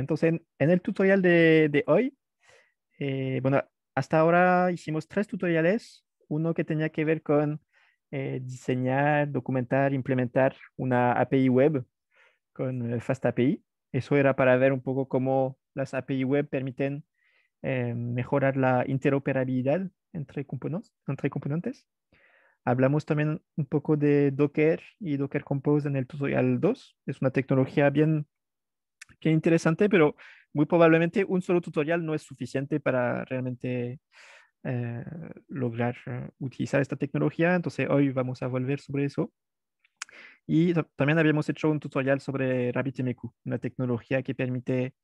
Entonces, en, el tutorial de, hoy, eh, bueno, hasta ahora hicimos tres tutoriales, uno que tenía que ver con eh, diseñar, documentar, implementar una API web con eh, FastAPI. Eso era para ver un poco cómo las API web permiten mejorar la interoperabilidad entre componentes, entre componentes. Hablamos también un poco de Docker y Docker Compose en el tutorial 2. Es una tecnología bien Qué interesante, pero muy probablemente un solo tutorial no es suficiente para realmente eh, lograr eh, utilizar esta tecnología. Entonces hoy vamos a volver sobre eso. Y también habíamos hecho un tutorial sobre RabbitMQ, una tecnología que permite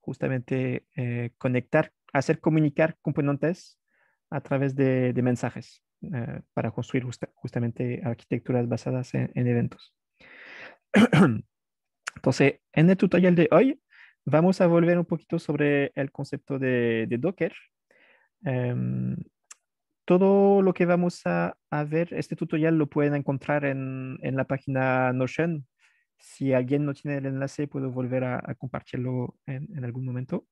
justamente eh, conectar, hacer comunicar componentes a través de, mensajes para construir justamente arquitecturas basadas en eventos. Entonces, en el tutorial de hoy vamos a volver un poquito sobre el concepto de, Docker. Em, todo lo que vamos a, ver, este tutorial lo pueden encontrar en, la página Notion. Si alguien no tiene el enlace, puedo volver a, compartirlo en, en, algún momento.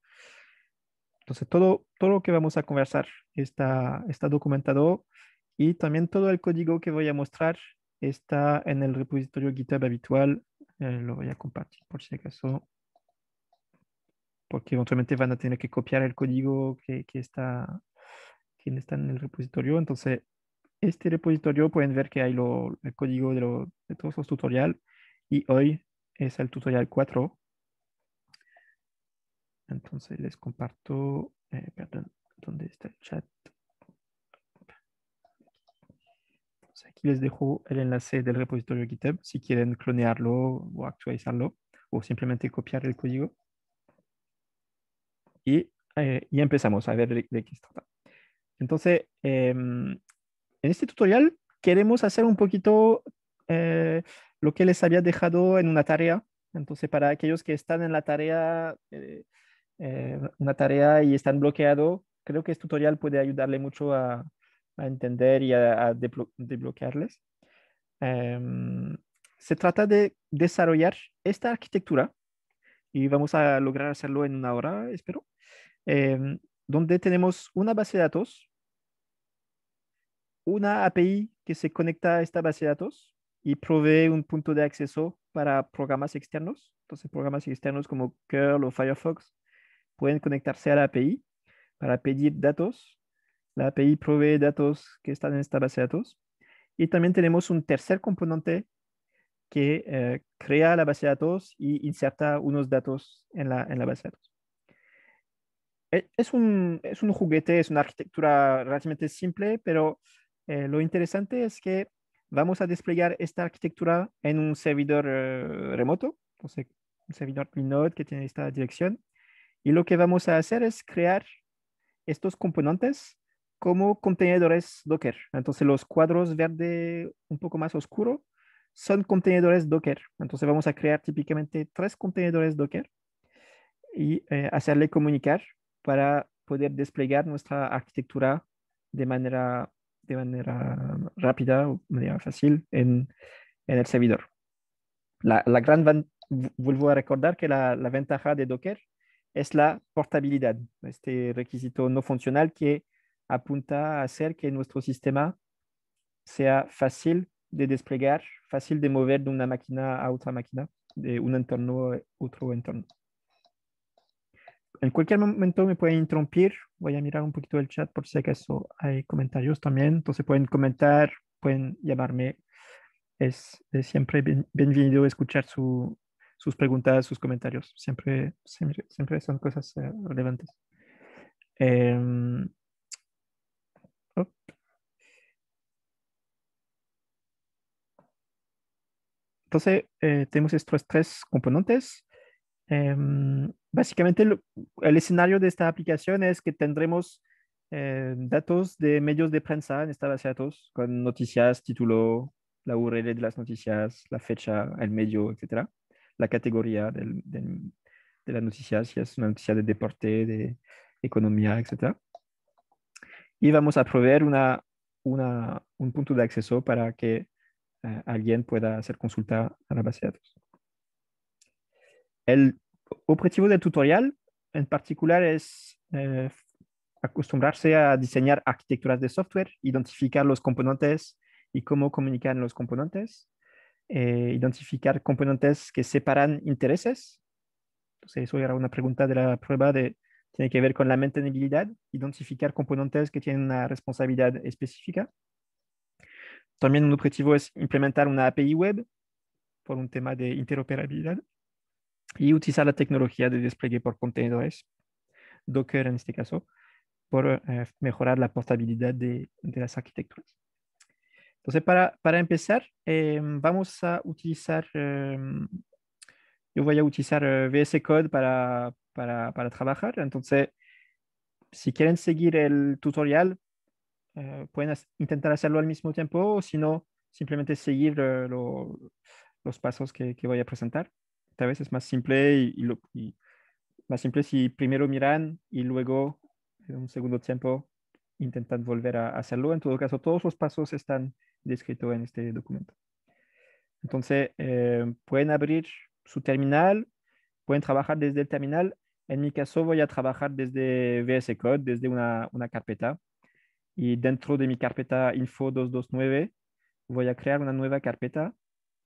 Entonces, todo, todo lo que vamos a conversar está, está documentado y también todo el código que voy a mostrar está en el repositorio GitHub habitual eh, lo voy a compartir por si acaso, porque eventualmente van a tener que copiar el código que, que está, que está en el repositorio. Entonces, este repositorio pueden ver que hay lo, el código de, de todos los tutoriales y hoy es el tutorial 4. Entonces les comparto, eh, perdón, ¿dónde está el chat? aquí les dejo el enlace del repositorio GitHub si quieren clonearlo o actualizarlo o simplemente copiar el código. Y, eh, y empezamos a ver de, qué se trata. Entonces, em, en este tutorial queremos hacer un poquito eh, lo que les había dejado en una tarea. Entonces, para aquellos que están en la tarea, eh, una tarea y están bloqueados, creo que este tutorial puede ayudarle mucho a, a entender y a, desbloquearles. Em, se trata de desarrollar esta arquitectura y vamos a lograr hacerlo en una hora, espero, em, donde tenemos una base de datos, una API que se conecta a esta base de datos y provee un punto de acceso para programas externos. Entonces, programas externos como Curl o Firefox pueden conectarse a la API para pedir datos la API provee datos que están en esta base de datos. Y también tenemos un tercer componente que eh, crea la base de datos y inserta unos datos en la, en la base de datos. E, es un, es un, juguete, es una arquitectura relativamente simple, pero eh, lo interesante es que vamos a desplegar esta arquitectura en un servidor eh, remoto, un servidor Node que tiene esta dirección. Y lo que vamos a hacer es crear estos componentes como contenedores Docker. Entonces los cuadros verde un poco más oscuro son contenedores Docker. Entonces vamos a crear típicamente tres contenedores Docker y eh, hacerle comunicar para poder desplegar nuestra arquitectura de manera, de manera rápida o manera fácil en, el servidor. La, gran vuelvo a recordar que la, la, ventaja de Docker es la portabilidad, este requisito no funcional que apunta a hacer que nuestro sistema sea fácil de desplegar, fácil de mover de una máquina a otra máquina, de un entorno a eh, otro entorno. En cualquier momento me pueden interrumpir. Voy a mirar un poquito el chat por si acaso hay comentarios también. Entonces pueden comentar, pueden llamarme. Es, siempre bienvenido escuchar sus preguntas, sus comentarios. Siempre, siempre, siempre son cosas eh, relevantes. Em, Entonces, eh, tenemos estos tres componentes. Em, básicamente, el escenario de esta aplicación es que tendremos eh, datos de medios de prensa en esta base de datos, con noticias, título, la URL de las noticias, la fecha, el medio, etcétera. La categoría de las noticias si es una noticia de deporte, de economía, etcétera vamos a proveer una, un punto de acceso para que eh, alguien pueda hacer consulta a la base de datos. El objetivo del tutorial en particular es eh, acostumbrarse a diseñar arquitecturas de software, identificar los componentes y cómo comunican los componentes, eh, identificar componentes que separan intereses. Entonces, eso era una pregunta de la prueba de tiene que ver con la mantenibilidad, identificar componentes que tienen una responsabilidad específica. También un objetivo es implementar una API web por un tema de interoperabilidad y utilizar la tecnología de despliegue por contenedores, Docker en este caso, por eh, mejorar la portabilidad de, las arquitecturas. Entonces, para, empezar, eh, vamos a utilizar em, yo voy a utilizar eh, VS Code para, para, para, trabajar. Entonces, si quieren seguir el tutorial, eh, pueden intentar hacerlo al mismo tiempo o si no, simplemente seguir eh, los pasos que, que, voy a presentar. Tal vez es más simple y, lo, y, más simple si primero miran y luego en un segundo tiempo intentan volver a hacerlo. En todo caso, todos los pasos están descritos en este documento. Entonces, pueden abrir su terminal, pueden trabajar desde el terminal. En mi caso voy a trabajar desde VS Code, desde una, carpeta. Y dentro de mi carpeta info 229 voy a crear una nueva carpeta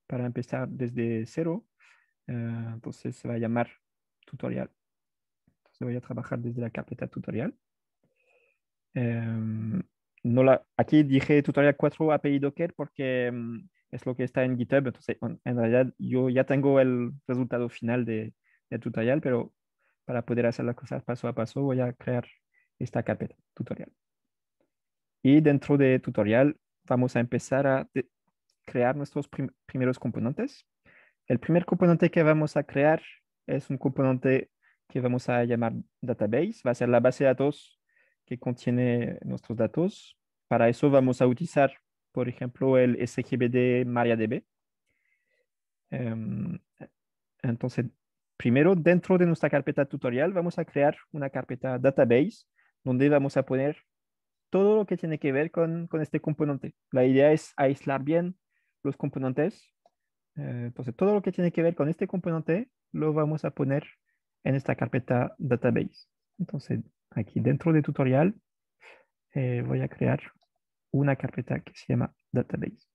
para empezar desde cero. Eh, entonces se va a llamar tutorial. Entonces voy a trabajar desde la carpeta tutorial. Em, no la, aquí dije tutorial 4 API Docker porque em, es lo que está en GitHub. Entonces, en realidad yo ya tengo el resultado final de, tutorial, pero para poder hacer las cosas paso a paso voy a crear esta carpeta, tutorial. Y dentro de tutorial vamos a empezar a crear nuestros primeros componentes. El primer componente que vamos a crear es un componente que vamos a llamar database. Va a ser la base de datos que contiene nuestros datos. Para eso vamos a utilizar por ejemplo, el SGBD MariaDB. Em, entonces, primero, dentro de nuestra carpeta tutorial, vamos a crear una carpeta database donde vamos a poner todo lo que tiene que ver con, este componente. La idea es aislar bien los componentes. Eh, entonces, todo lo que tiene que ver con este componente lo vamos a poner en esta carpeta database. Entonces, aquí dentro de tutorial, eh, voy a crear una carpeta que se llama database.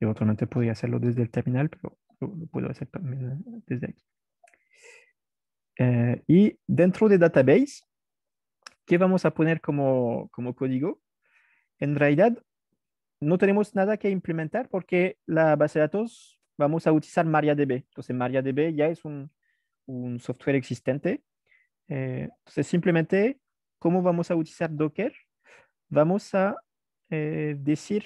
Eventualmente podría hacerlo desde el terminal, pero lo, puedo hacer eh, desde aquí. Eh, y dentro de database, ¿qué vamos a poner como, código? En realidad, no tenemos nada que implementar porque la base de datos vamos a utilizar MariaDB. Entonces, MariaDB ya es un, software existente. Eh, entonces, simplemente, ¿cómo vamos a utilizar Docker? vamos a eh, decir,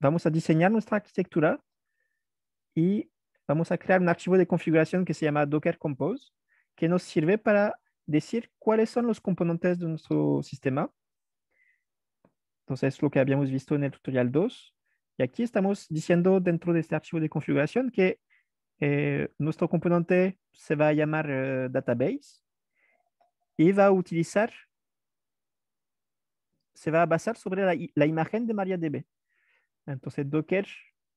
vamos a diseñar nuestra arquitectura y vamos a crear un archivo de configuración que se llama Docker Compose, que nos sirve para decir cuáles son los componentes de nuestro sistema. Entonces, lo que habíamos visto en el tutorial 2. Y aquí estamos diciendo dentro de este archivo de configuración que eh, nuestro componente se va a llamar eh, database y va a utilizar se va a basar sobre la, imagen de MariaDB. Entonces, Docker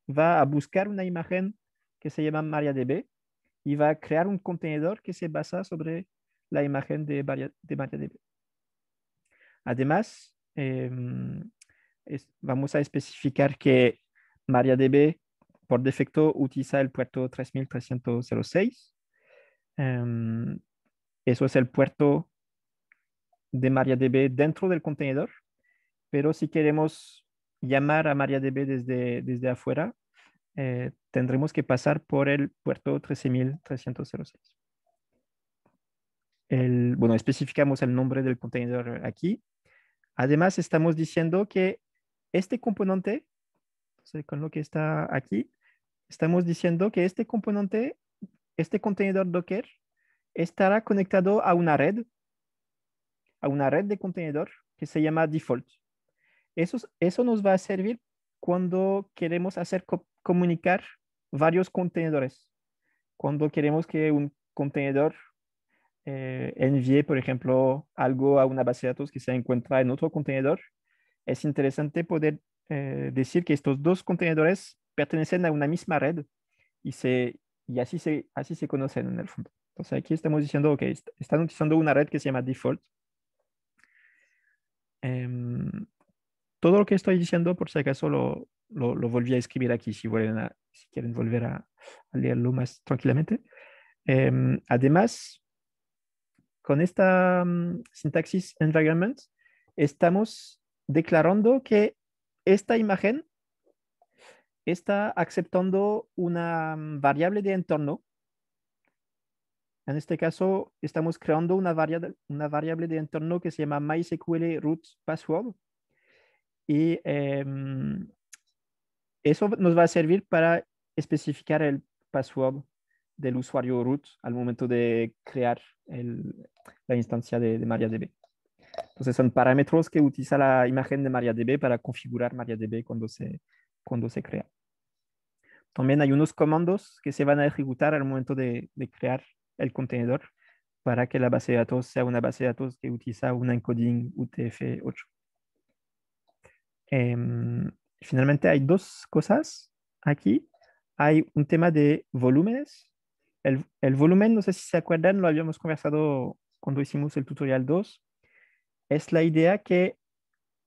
va a buscar una imagen que se llama MariaDB y va a crear un contenedor que se basa sobre la imagen de, de MariaDB. Además, em, vamos a especificar que MariaDB por defecto utiliza el puerto 3306. Em, eso es el puerto de MariaDB dentro del contenedor pero si queremos llamar a MariaDB desde, desde afuera, eh, tendremos que pasar por el puerto 13306. bueno, especificamos el nombre del contenedor aquí. Además, estamos diciendo que este componente, con lo que está aquí, estamos diciendo que este componente, este contenedor Docker, estará conectado a una red, a una red de contenedor que se llama default. Eso, nos va a servir cuando queremos hacer comunicar varios contenedores. Cuando queremos que un contenedor eh, envíe, por ejemplo, algo a una base de datos que se encuentra en otro contenedor, es interesante poder eh, decir que estos dos contenedores pertenecen a una misma red y, se, y así, se, así se conocen en el fondo. Entonces aquí estamos diciendo que están utilizando una red que se llama default. Em, todo lo que estoy diciendo, por si acaso lo, volví a escribir aquí, si, quieren volver a, leerlo más tranquilamente. Em, además, con esta mm, sintaxis environment, estamos declarando que esta imagen está aceptando una mm, variable de entorno. En este caso, estamos creando una una variable de entorno que se llama MySQL root password y em, eso nos va a servir para especificar el password del usuario root al momento de crear el, la instancia de, de, MariaDB. Entonces son parámetros que utiliza la imagen de MariaDB para configurar MariaDB cuando se, cuando se crea. También hay unos comandos que se van a ejecutar al momento de, de crear el contenedor para que la base de datos sea una base de datos que utiliza un encoding UTF-8. Em, finalmente hay dos cosas aquí. Hay un tema de volúmenes. El, el, volumen, no sé si se acuerdan, lo habíamos conversado cuando hicimos el tutorial 2. Es la idea que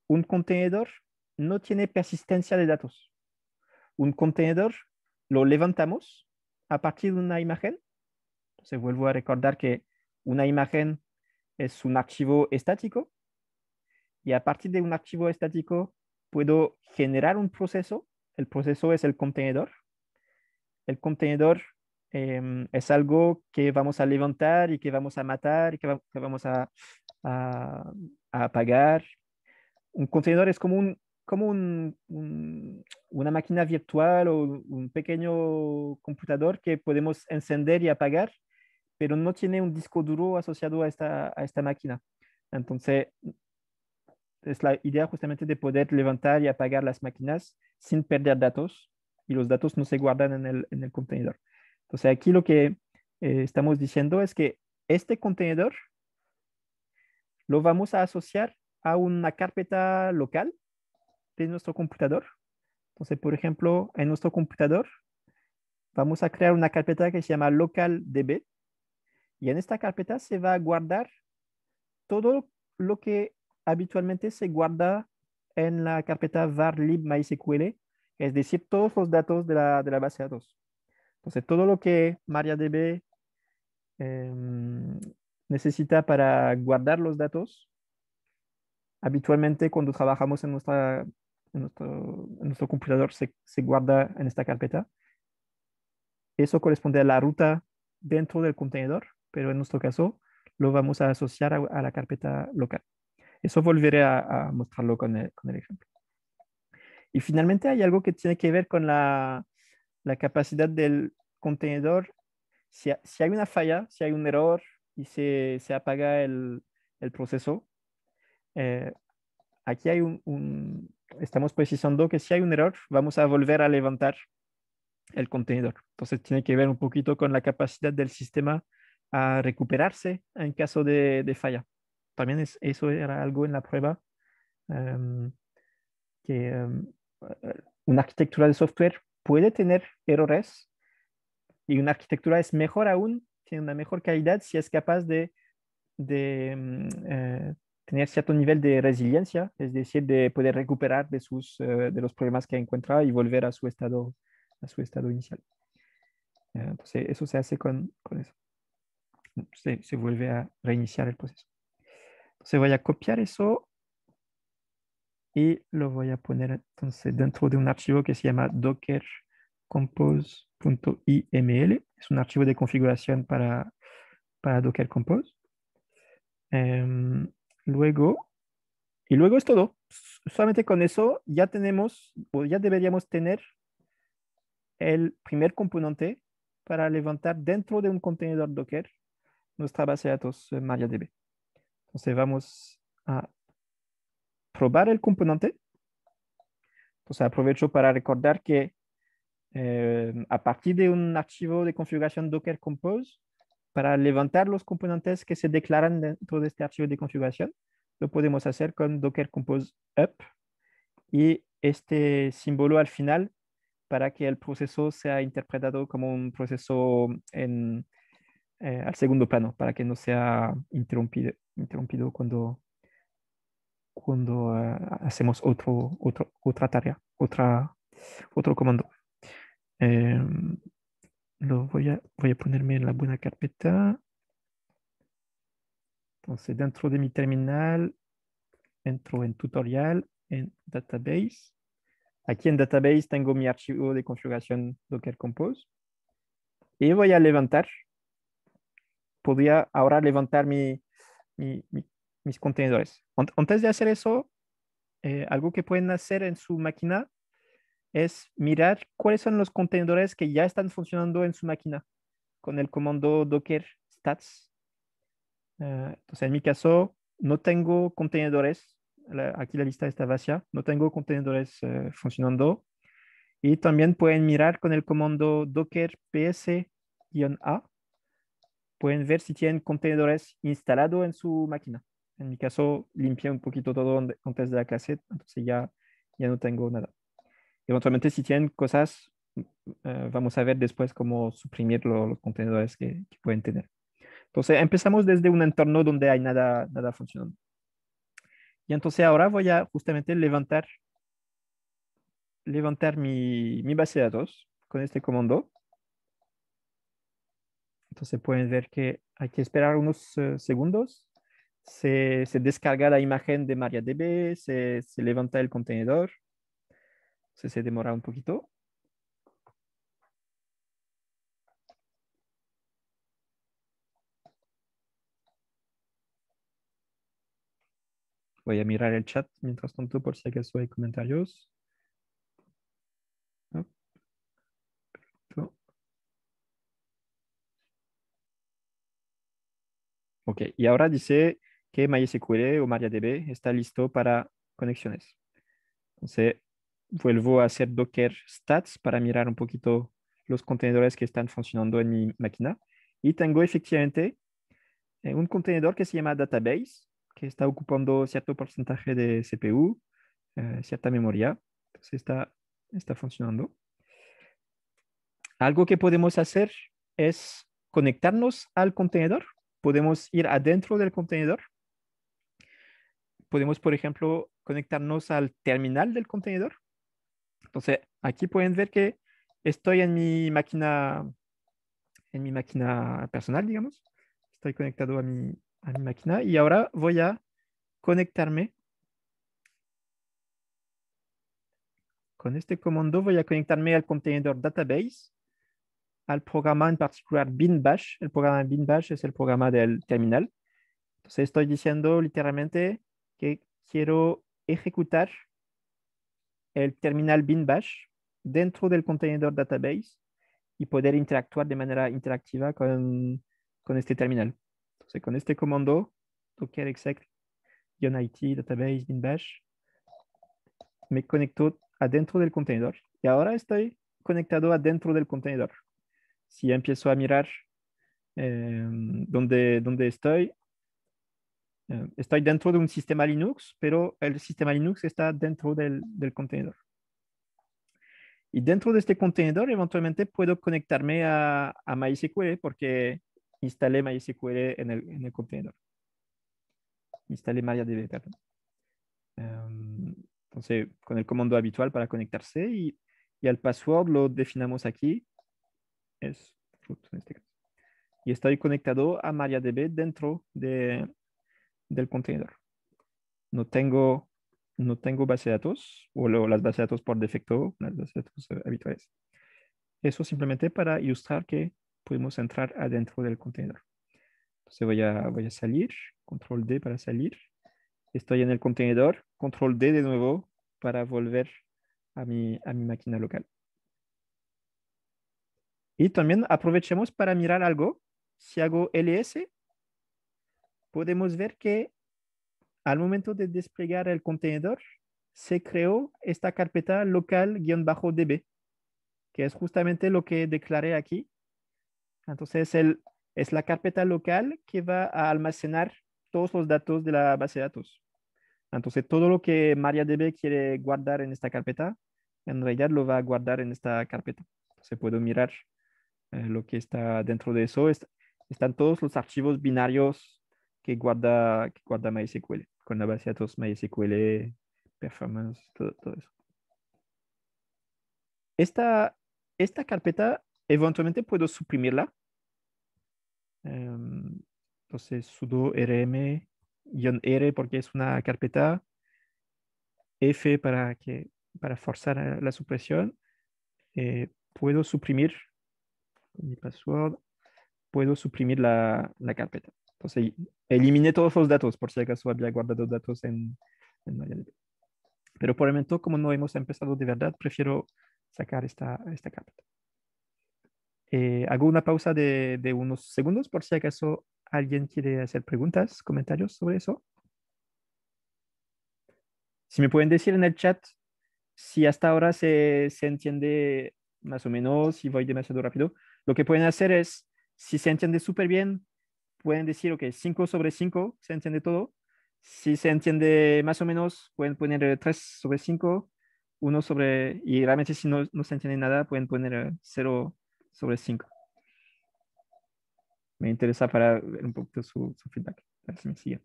un contenedor no tiene persistencia de datos. Un contenedor lo levantamos a partir de una imagen. Se vuelvo a recordar que una imagen es un archivo estático y a partir de un archivo estático puedo generar un proceso. El proceso es el contenedor. El contenedor em, es algo que vamos a levantar y que vamos a matar y que, vamos a, a, apagar. Un contenedor es como, un, una máquina virtual o un pequeño computador que podemos encender y apagar, pero no tiene un disco duro asociado a esta, a esta máquina. Entonces, es la idea justamente de poder levantar y apagar las máquinas sin perder datos y los datos no se guardan en el, contenedor. Entonces aquí lo que eh, estamos diciendo es que este contenedor lo vamos a asociar a una carpeta local de nuestro computador. Entonces, por ejemplo, en nuestro computador vamos a crear una carpeta que se llama localdb y en esta carpeta se va a guardar todo lo que habitualmente se guarda en la carpeta var lib mysql, es decir, todos los datos de la, de la base de datos. Entonces, todo lo que MariaDB eh, necesita para guardar los datos, habitualmente cuando trabajamos en, nuestra, en, nuestro, computador se, se guarda en esta carpeta. Eso corresponde a la ruta dentro del contenedor, pero en nuestro caso lo vamos a asociar a la carpeta local. Eso volveré a, mostrarlo con el, ejemplo. Y finalmente hay algo que tiene que ver con la, capacidad del contenedor. Si, si, hay una falla, si hay un error y se, se apaga el, el proceso, eh, aquí hay un, estamos precisando que si hay un error, vamos a volver a levantar el contenedor. Entonces tiene que ver un poquito con la capacidad del sistema a recuperarse en caso de falla también eso era algo en la prueba, em, que em, una arquitectura de software puede tener errores y una arquitectura es mejor aún, tiene una mejor calidad si es capaz de, em, eh, tener cierto nivel de resiliencia, es decir, de poder recuperar de, sus, eh, de los problemas que ha encontrado y volver a su estado, a su estado inicial. entonces, eso se hace con, eso. se, vuelve a reiniciar el proceso se voy a copiar eso y lo voy a poner entonces dentro de un archivo que se llama docker compose.iml. Es un archivo de configuración para, para Docker Compose. Em, luego, y luego es todo. Solamente con eso ya tenemos, o ya deberíamos tener el primer componente para levantar dentro de un contenedor Docker nuestra base de datos MariaDB. Entonces vamos a probar el componente. Entonces aprovecho para recordar que eh, a partir de un archivo de configuración Docker Compose, para levantar los componentes que se declaran dentro de este archivo de configuración, lo podemos hacer con Docker Compose Up y este símbolo al final para que el proceso sea interpretado como un proceso en, eh, al segundo plano, para que no sea interrumpido interrumpido cuando, cuando ah, hacemos otro, otro, otra tarea, otra, otro comando. Em, lo voy a, voy a ponerme en la buena carpeta. Entonces, dentro de mi terminal, entro en tutorial, en database. Aquí en database tengo mi archivo de configuración Docker Compose. Y voy a levantar. Podría ahora levantar mi, mis contenedores. Antes de hacer eso, eh, algo que pueden hacer en su máquina es mirar cuáles son los contenedores que ya están funcionando en su máquina con el comando docker stats. Eh, entonces, en mi caso, no tengo contenedores. aquí la lista está vacía. No tengo contenedores eh, funcionando. Y también pueden mirar con el comando docker ps-a pueden ver si tienen contenedores instalados en su máquina. En mi caso, limpié un poquito todo antes de la clase, entonces ya, ya no tengo nada. Eventualmente, si tienen cosas, eh, vamos a ver después cómo suprimir los contenedores que, pueden tener. Entonces, empezamos desde un entorno donde hay nada, nada funcionando. Y entonces ahora voy a justamente levantar, levantar mi base de datos con este comando entonces pueden ver que hay que esperar unos eh, segundos. Se, descarga la imagen de MariaDB, se, se levanta el contenedor. se demora un poquito. Voy a mirar el chat mientras tanto por si acaso hay comentarios. Ok, y ahora dice que MySQL o MariaDB está listo para conexiones. Entonces, vuelvo a hacer Docker stats para mirar un poquito los contenedores que están funcionando en mi máquina. Y tengo efectivamente eh, un contenedor que se llama database, que está ocupando cierto porcentaje de CPU, eh, cierta memoria. Entonces está, está funcionando. Algo que podemos hacer es conectarnos al contenedor podemos ir adentro del contenedor. Podemos, por ejemplo, conectarnos al terminal del contenedor. Entonces, aquí pueden ver que estoy en mi máquina, en mi máquina personal, digamos. Estoy conectado a mi, a mi máquina y ahora voy a conectarme con este comando voy a conectarme al contenedor database al programa en particular BinBash. El programa BinBash es el programa del terminal. Entonces estoy diciendo literalmente que quiero ejecutar el terminal BinBash dentro del contenedor database y poder interactuar de manera interactiva con, este terminal. Entonces con este comando docker exec it database binbash me conecto adentro del contenedor y ahora estoy conectado adentro del contenedor si empiezo a mirar em, donde, donde estoy, em, estoy dentro de un sistema Linux, pero el sistema Linux está dentro del, contenedor. Y dentro de este contenedor, eventualmente puedo conectarme a, MySQL porque instalé MySQL en el, en el contenedor. Instalé MariaDB, em, entonces, con el comando habitual para conectarse y, y el password lo definamos aquí es en este caso. Y estoy conectado a MariaDB dentro de, del contenedor. No tengo, no tengo base de datos o las bases de datos por defecto, las bases de datos habituales. Eso simplemente para ilustrar que podemos entrar adentro del contenedor. Entonces voy a, voy a salir, control D para salir. Estoy en el contenedor, control D de nuevo para volver a a mi máquina local. Y también aprovechemos para mirar algo. Si hago ls, podemos ver que al momento de desplegar el contenedor, se creó esta carpeta local-db, que es justamente lo que declaré aquí. Entonces, el, es la carpeta local que va a almacenar todos los datos de la base de datos. Entonces, todo lo que MariaDB quiere guardar en esta carpeta, en realidad lo va a guardar en esta carpeta. Se puede mirar eh, lo que está dentro de eso están todos los archivos binarios que guarda, que guarda MySQL, con la base de datos MySQL, performance, todo, eso. Esta, carpeta eventualmente puedo suprimirla. Em, entonces sudo rm-r porque es una carpeta. F para, que, para forzar la supresión. Eh, puedo suprimir mi password, puedo suprimir la, la carpeta. Entonces, eliminé todos los datos por si acaso había guardado datos en, Pero por el momento, como no hemos empezado de verdad, prefiero sacar esta, esta carpeta. Eh, hago una pausa de, de, unos segundos por si acaso alguien quiere hacer preguntas, comentarios sobre eso. Si me pueden decir en el chat si hasta ahora se, se entiende más o menos, si voy demasiado rápido, lo que pueden hacer es, si se entiende súper bien, pueden decir, ok, 5 sobre 5, se entiende todo. Si se entiende más o menos, pueden poner 3 sobre 5, 1 sobre, y realmente si no, se entiende nada, pueden poner 0 sobre 5. Me interesa para ver un poquito su, su feedback, a ver si me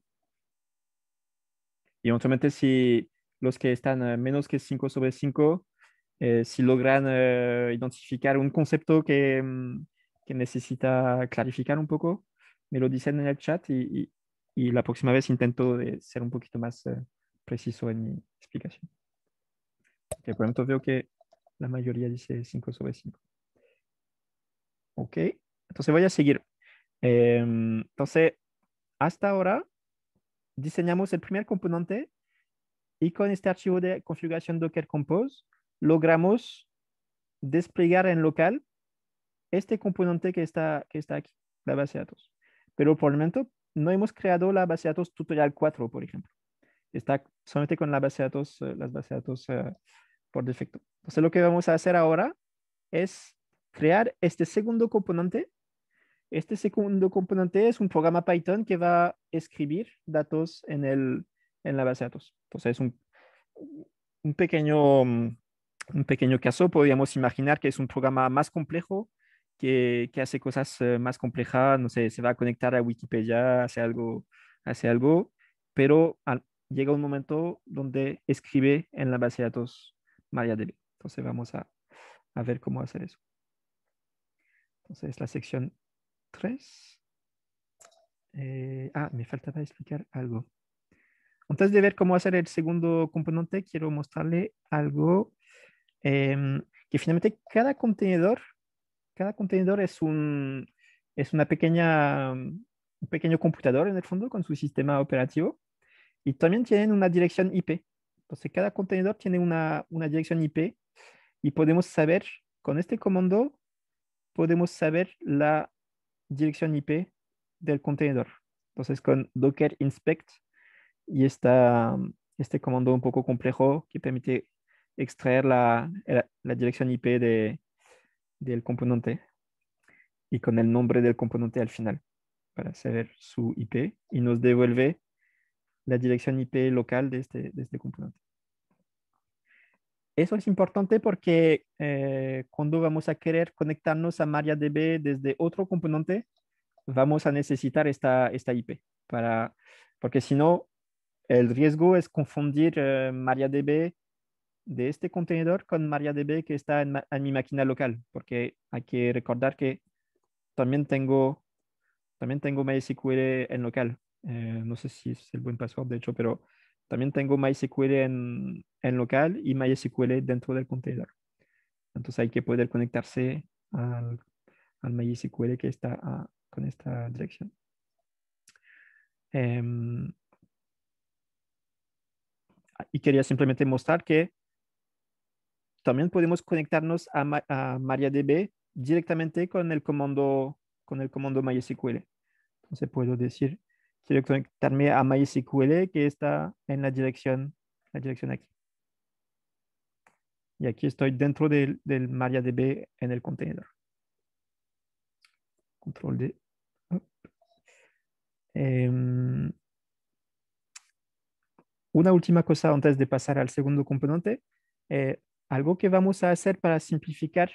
Y obviamente si los que están menos que 5 sobre 5 eh, si logran eh, identificar un concepto mm, que, necesita clarificar un poco, me lo dicen en el chat y, la próxima vez intento de ser un poquito más eh, preciso en mi explicación. Okay, veo que la mayoría dice 5 sobre 5. Ok, entonces voy a seguir. Em, entonces, hasta ahora diseñamos el primer componente y con este archivo de configuración Docker Compose logramos desplegar en local este componente que está, que está aquí, la base de datos. Pero por el momento no hemos creado la base de datos tutorial 4, por ejemplo. Está solamente con la base de datos, eh, las bases de datos eh, por defecto. Entonces lo que vamos a hacer ahora es crear este segundo componente. Este segundo componente es un programa Python que va a escribir datos en, el, en la base de datos. Entonces es un pequeño mm, un pequeño caso, podríamos imaginar que es un programa más complejo que, hace cosas eh, más complejas, no sé, se va a conectar a Wikipedia, hace algo, hace algo, pero llega un momento donde escribe en la base de datos MariaDB. Entonces vamos a, ver cómo hacer eso. Entonces la sección 3. Eh, ah, me faltaba explicar algo. Antes de ver cómo hacer el segundo componente, quiero mostrarle algo Em, que finalmente cada contenedor, cada contenedor es un, es una pequeña, un pequeño computador en el fondo con su sistema operativo y también tienen una dirección IP. Entonces cada contenedor tiene una, una dirección IP y podemos saber con este comando podemos saber la dirección IP del contenedor. Entonces con docker inspect y esta, este comando un poco complejo que permite extraer la, dirección IP de, del componente y con el nombre del componente al final para saber su IP y nos devuelve la dirección IP local de este, este componente. Eso es importante porque eh, cuando vamos a querer conectarnos a MariaDB desde otro componente, vamos a necesitar esta, esta IP, para, porque si no, el riesgo es confundir eh, MariaDB de este contenedor con MariaDB que está en, mi máquina local, porque hay que recordar que también tengo, también tengo MySQL en local. Eh, no sé si es el buen password, de hecho, pero también tengo MySQL en, en local y MySQL dentro del contenedor. Entonces hay que poder conectarse al, al MySQL que está ah, con esta dirección. Em, y quería simplemente mostrar que también podemos conectarnos a, MariaDB directamente con el comando, con el comando MySQL. Entonces puedo decir, quiero conectarme a MySQL que está en la dirección, la dirección aquí. Y aquí estoy dentro del, del MariaDB en el contenedor. Control D. Em, una última cosa antes de pasar al segundo componente. Eh, algo que vamos a hacer para simplificar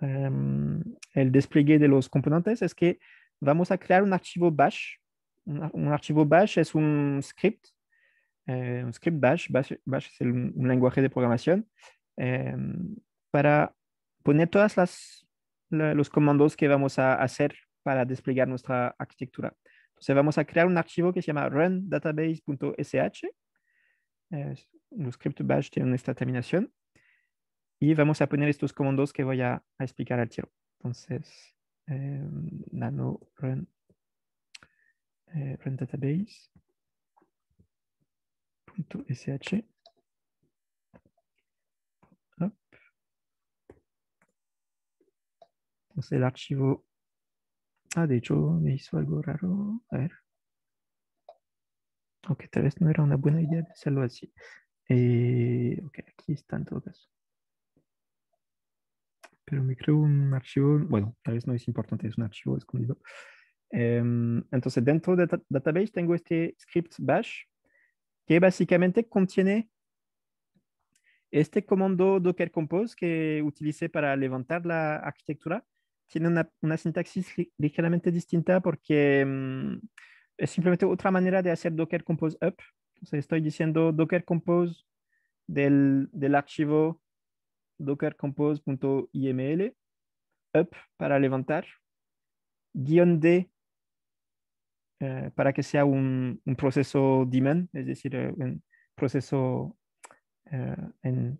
em, el despliegue de los componentes es que vamos a crear un archivo bash. Un, archivo bash es un script, eh, un script bash, bash, es un lenguaje de programación, em, para poner todos los comandos que vamos a hacer para desplegar nuestra arquitectura. Entonces vamos a crear un archivo que se llama rundatabase.sh. un script bash tiene esta terminación y vamos a poner estos comandos que voy a, explicar al tiro. Entonces, eh, nano run, eh, run database Entonces el archivo, ah, de hecho me hizo algo raro, a ver. Aunque tal vez no era una buena idea hacerlo así. Eh, ok, aquí está en todo caso pero me creo un archivo, bueno, tal vez no es importante, es un archivo escondido. Em, entonces, dentro de database tengo este script bash que básicamente contiene este comando Docker Compose que utilicé para levantar la arquitectura. Tiene una, una sintaxis ligeramente distinta porque em, es simplemente otra manera de hacer Docker Compose up. estoy diciendo Docker Compose del, del archivo docker compose.iml, up para levantar, guión D eh, para que sea un, un, proceso daemon, es decir, eh, un proceso eh, en,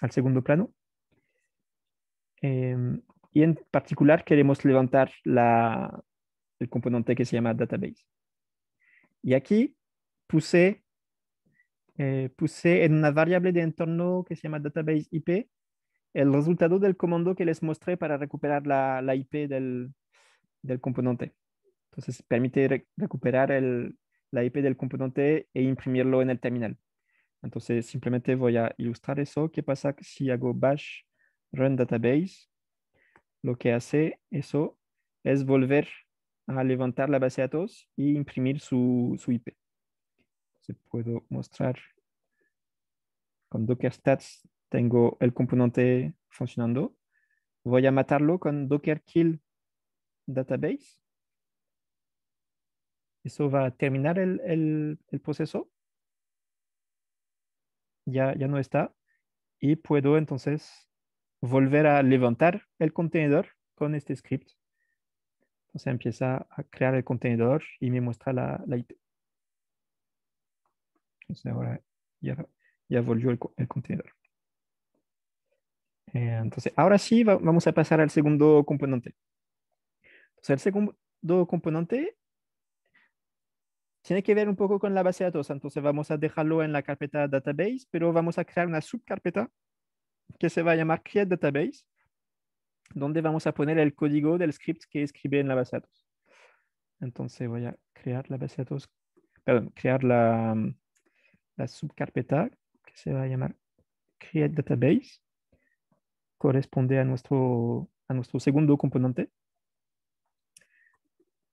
al segundo plano. Em, y en particular queremos levantar la, el componente que se llama database. Y aquí puse, puse en una variable de entorno que se llama database IP el resultado del comando que les mostré para recuperar la, IP del, componente. Entonces permite recuperar la IP del componente e imprimirlo en el terminal. Entonces simplemente voy a ilustrar eso. ¿Qué pasa si hago bash run database? Lo que hace eso es volver a levantar la base de datos y imprimir su, IP. ¿Se puedo mostrar con Docker Stats tengo el componente funcionando. Voy a matarlo con docker kill database. Eso va a terminar el, proceso. Ya, ya no está. Y puedo entonces volver a levantar el contenedor con este script. Entonces empieza a crear el contenedor y me muestra la, la Entonces ahora ya, volvió el contenedor. Eh, entonces, ahora sí vamos a pasar al segundo componente. el segundo componente tiene que ver un poco con la base de datos. Entonces, vamos a dejarlo en la carpeta database, pero vamos a crear una subcarpeta que se va a llamar create database, donde vamos a poner el código del script que escribe en la base de datos. Entonces, voy a crear la base de datos, perdón, crear la, mm, la subcarpeta que se va a llamar create database corresponde a nuestro, segundo componente.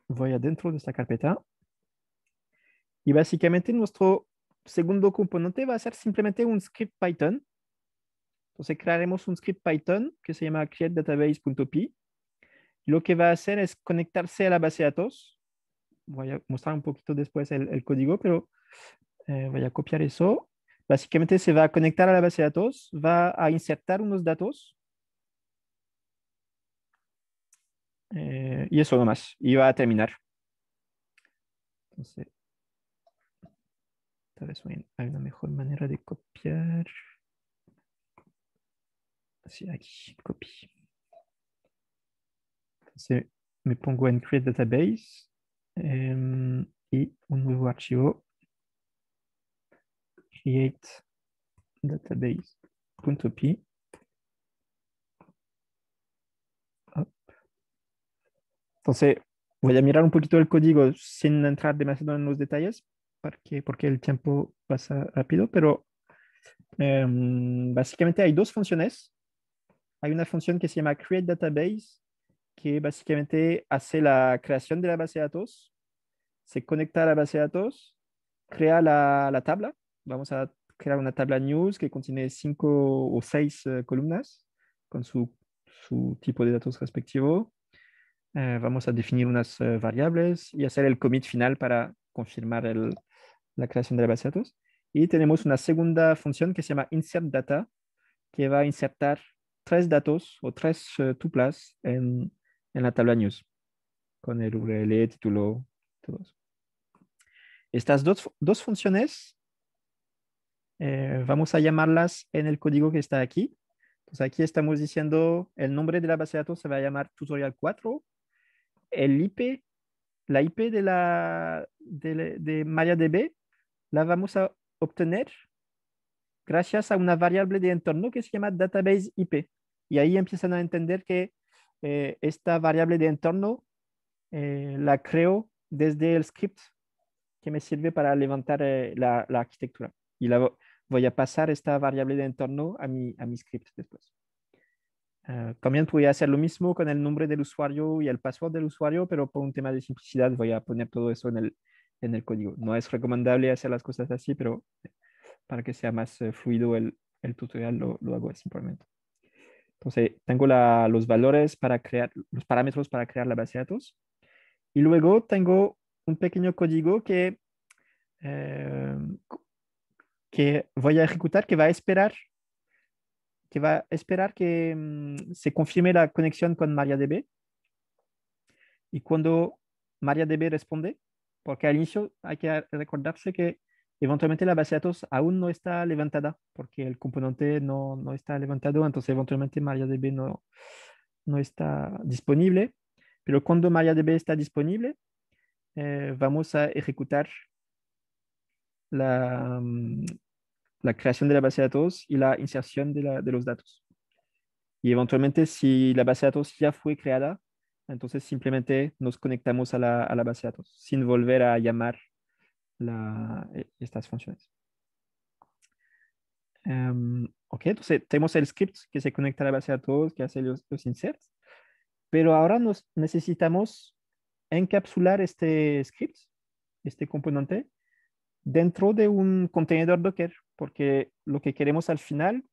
Voy adentro de esta carpeta. Y básicamente nuestro segundo componente va a ser simplemente un script Python. Entonces crearemos un script Python que se llama createdatabase.py. Lo que va a hacer es conectarse a la base de datos. Voy a mostrar un poquito después el, código, pero eh, voy a copiar eso Básicamente se va a conectar a la base de datos, va a insertar unos datos. Eh, y eso nomás. Y va a terminar. Entonces, tal vez hay una mejor manera de copiar. Así aquí, copy. Entonces, me pongo en Create Database em, y un nuevo archivo create Entonces, voy a mirar un poquito el código sin entrar demasiado en los detalles, porque, porque el tiempo pasa rápido, pero em, básicamente hay dos funciones. Hay una función que se llama create database, que básicamente hace la creación de la base de datos, se conecta a la base de datos, crea la tabla vamos a crear una tabla news que contiene cinco o seis eh, columnas con su, su, tipo de datos respectivo. Eh, vamos a definir unas eh, variables y hacer el commit final para confirmar la creación de la base de datos. Y tenemos una segunda función que se llama insert data, que va a insertar tres datos o tres tuplas en, en, la tabla news, con el URL, título, todos Estas dos, dos funciones eh, vamos a llamarlas en el código que está aquí. Entonces aquí estamos diciendo el nombre de la base de datos se va a llamar tutorial 4, el IP, la IP de, la, de, de MariaDB la vamos a obtener gracias a una variable de entorno que se llama database IP. Y ahí empiezan a entender que eh, esta variable de entorno eh, la creo desde el script que me sirve para levantar la, la, arquitectura. Y la, voy a pasar esta variable de entorno a mi, a mi script después. Ah, también voy podría hacer lo mismo con el nombre del usuario y el password del usuario, pero por un tema de simplicidad voy a poner todo eso en el, en el código. No es recomendable hacer las cosas así, pero para que sea más eh, fluido el, el tutorial lo, hago simplemente. Entonces, tengo los valores para crear, los parámetros para crear la base de datos. Y luego tengo un pequeño código que eh, que voy a ejecutar, que va a esperar que va a esperar que mm, se confirme la conexión con MariaDB. Y cuando MariaDB responde, porque al inicio hay que recordarse que eventualmente la base de datos aún no está levantada, porque el componente no, está levantado, entonces eventualmente MariaDB no, no está disponible. Pero cuando MariaDB está disponible, eh, vamos a ejecutar la, mm, la creación de la base de datos y la inserción de, los datos. Y eventualmente, si la base de datos ya fue creada, entonces simplemente nos conectamos a la, base de datos sin volver a llamar eh, estas funciones. Em, ok, entonces tenemos el script que se conecta a la base de datos, que hace los, los inserts, pero ahora nos necesitamos encapsular este script, este componente, dentro de un contenedor Docker porque lo que queremos al final,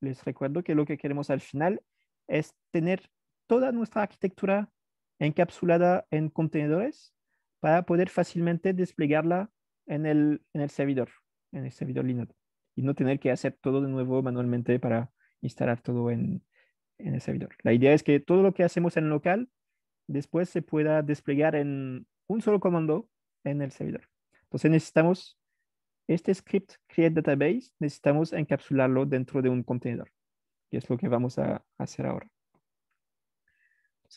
les recuerdo que lo que queremos al final es tener toda nuestra arquitectura encapsulada en contenedores para poder fácilmente desplegarla en el, servidor, en el servidor Linux, y no tener que hacer todo de nuevo manualmente para instalar todo en, en el servidor. La idea es que todo lo que hacemos en local después se pueda desplegar en un solo comando en el servidor. Entonces necesitamos este script create database necesitamos encapsularlo dentro de un contenedor. Y es lo que vamos a hacer ahora.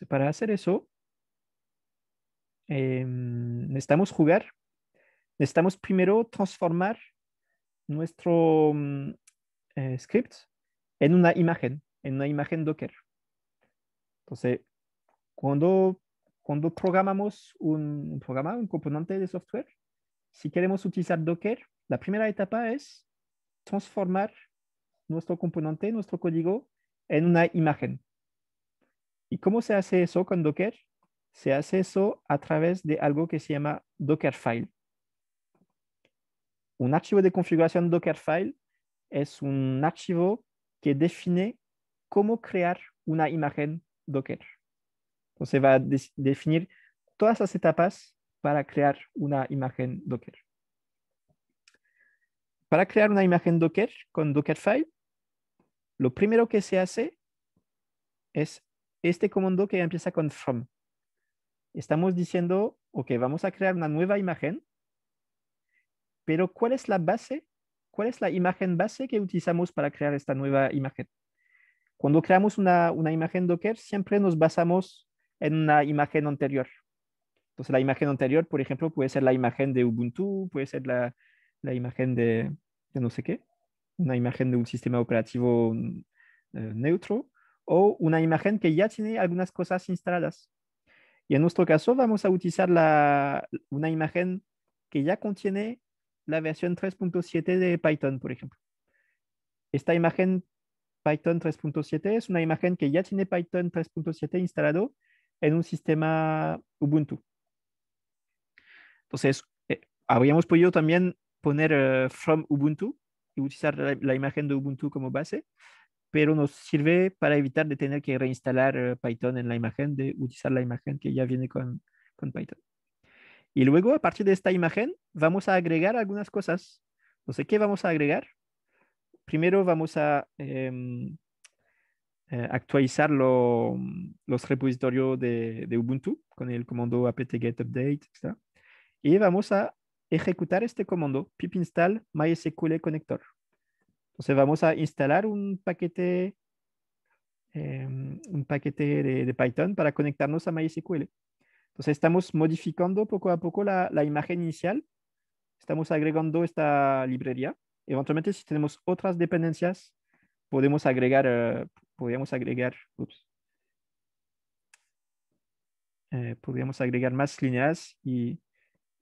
para hacer eso, em, necesitamos jugar. Necesitamos primero transformar nuestro mm, eh, script en una imagen, en una imagen Docker. Entonces, cuando, cuando programamos un programa, un componente de software, si queremos utilizar Docker, la primera etapa es transformar nuestro componente, nuestro código, en una imagen. ¿Y cómo se hace eso con Docker? Se hace eso a través de algo que se llama Dockerfile. Un archivo de configuración Dockerfile es un archivo que define cómo crear una imagen Docker. Entonces va a definir todas las etapas para crear una imagen Docker. Para crear una imagen Docker con Dockerfile, lo primero que se hace es este comando que empieza con from. Estamos diciendo, ok, vamos a crear una nueva imagen, pero ¿cuál es la base? ¿Cuál es la imagen base que utilizamos para crear esta nueva imagen? Cuando creamos una, una imagen Docker, siempre nos basamos en una imagen anterior. Entonces, la imagen anterior, por ejemplo, puede ser la imagen de Ubuntu, puede ser la, la imagen de, no sé qué, una imagen de un sistema operativo mm, eh, neutro o una imagen que ya tiene algunas cosas instaladas. Y en nuestro caso vamos a utilizar una imagen que ya contiene la versión 3.7 de Python, por ejemplo. Esta imagen Python 3.7 es una imagen que ya tiene Python 3.7 instalado en un sistema Ubuntu. Entonces, eh, habríamos podido también poner eh, from Ubuntu y utilizar la, imagen de Ubuntu como base, pero nos sirve para evitar de tener que reinstalar eh, Python en la imagen, de utilizar la imagen que ya viene con, Python. Y luego, a partir de esta imagen, vamos a agregar algunas cosas. No sé qué vamos a agregar. Primero vamos a em, eh, actualizar los repositorios de, Ubuntu con el comando apt-get update, Y vamos a ejecutar este comando pip install mysql connector. Entonces vamos a instalar un paquete, em, un paquete de, Python para conectarnos a MySQL. Entonces estamos modificando poco a poco la, imagen inicial. Estamos agregando esta librería. Eventualmente si tenemos otras dependencias, podemos agregar, eh, podríamos agregar, eh, podríamos agregar más líneas y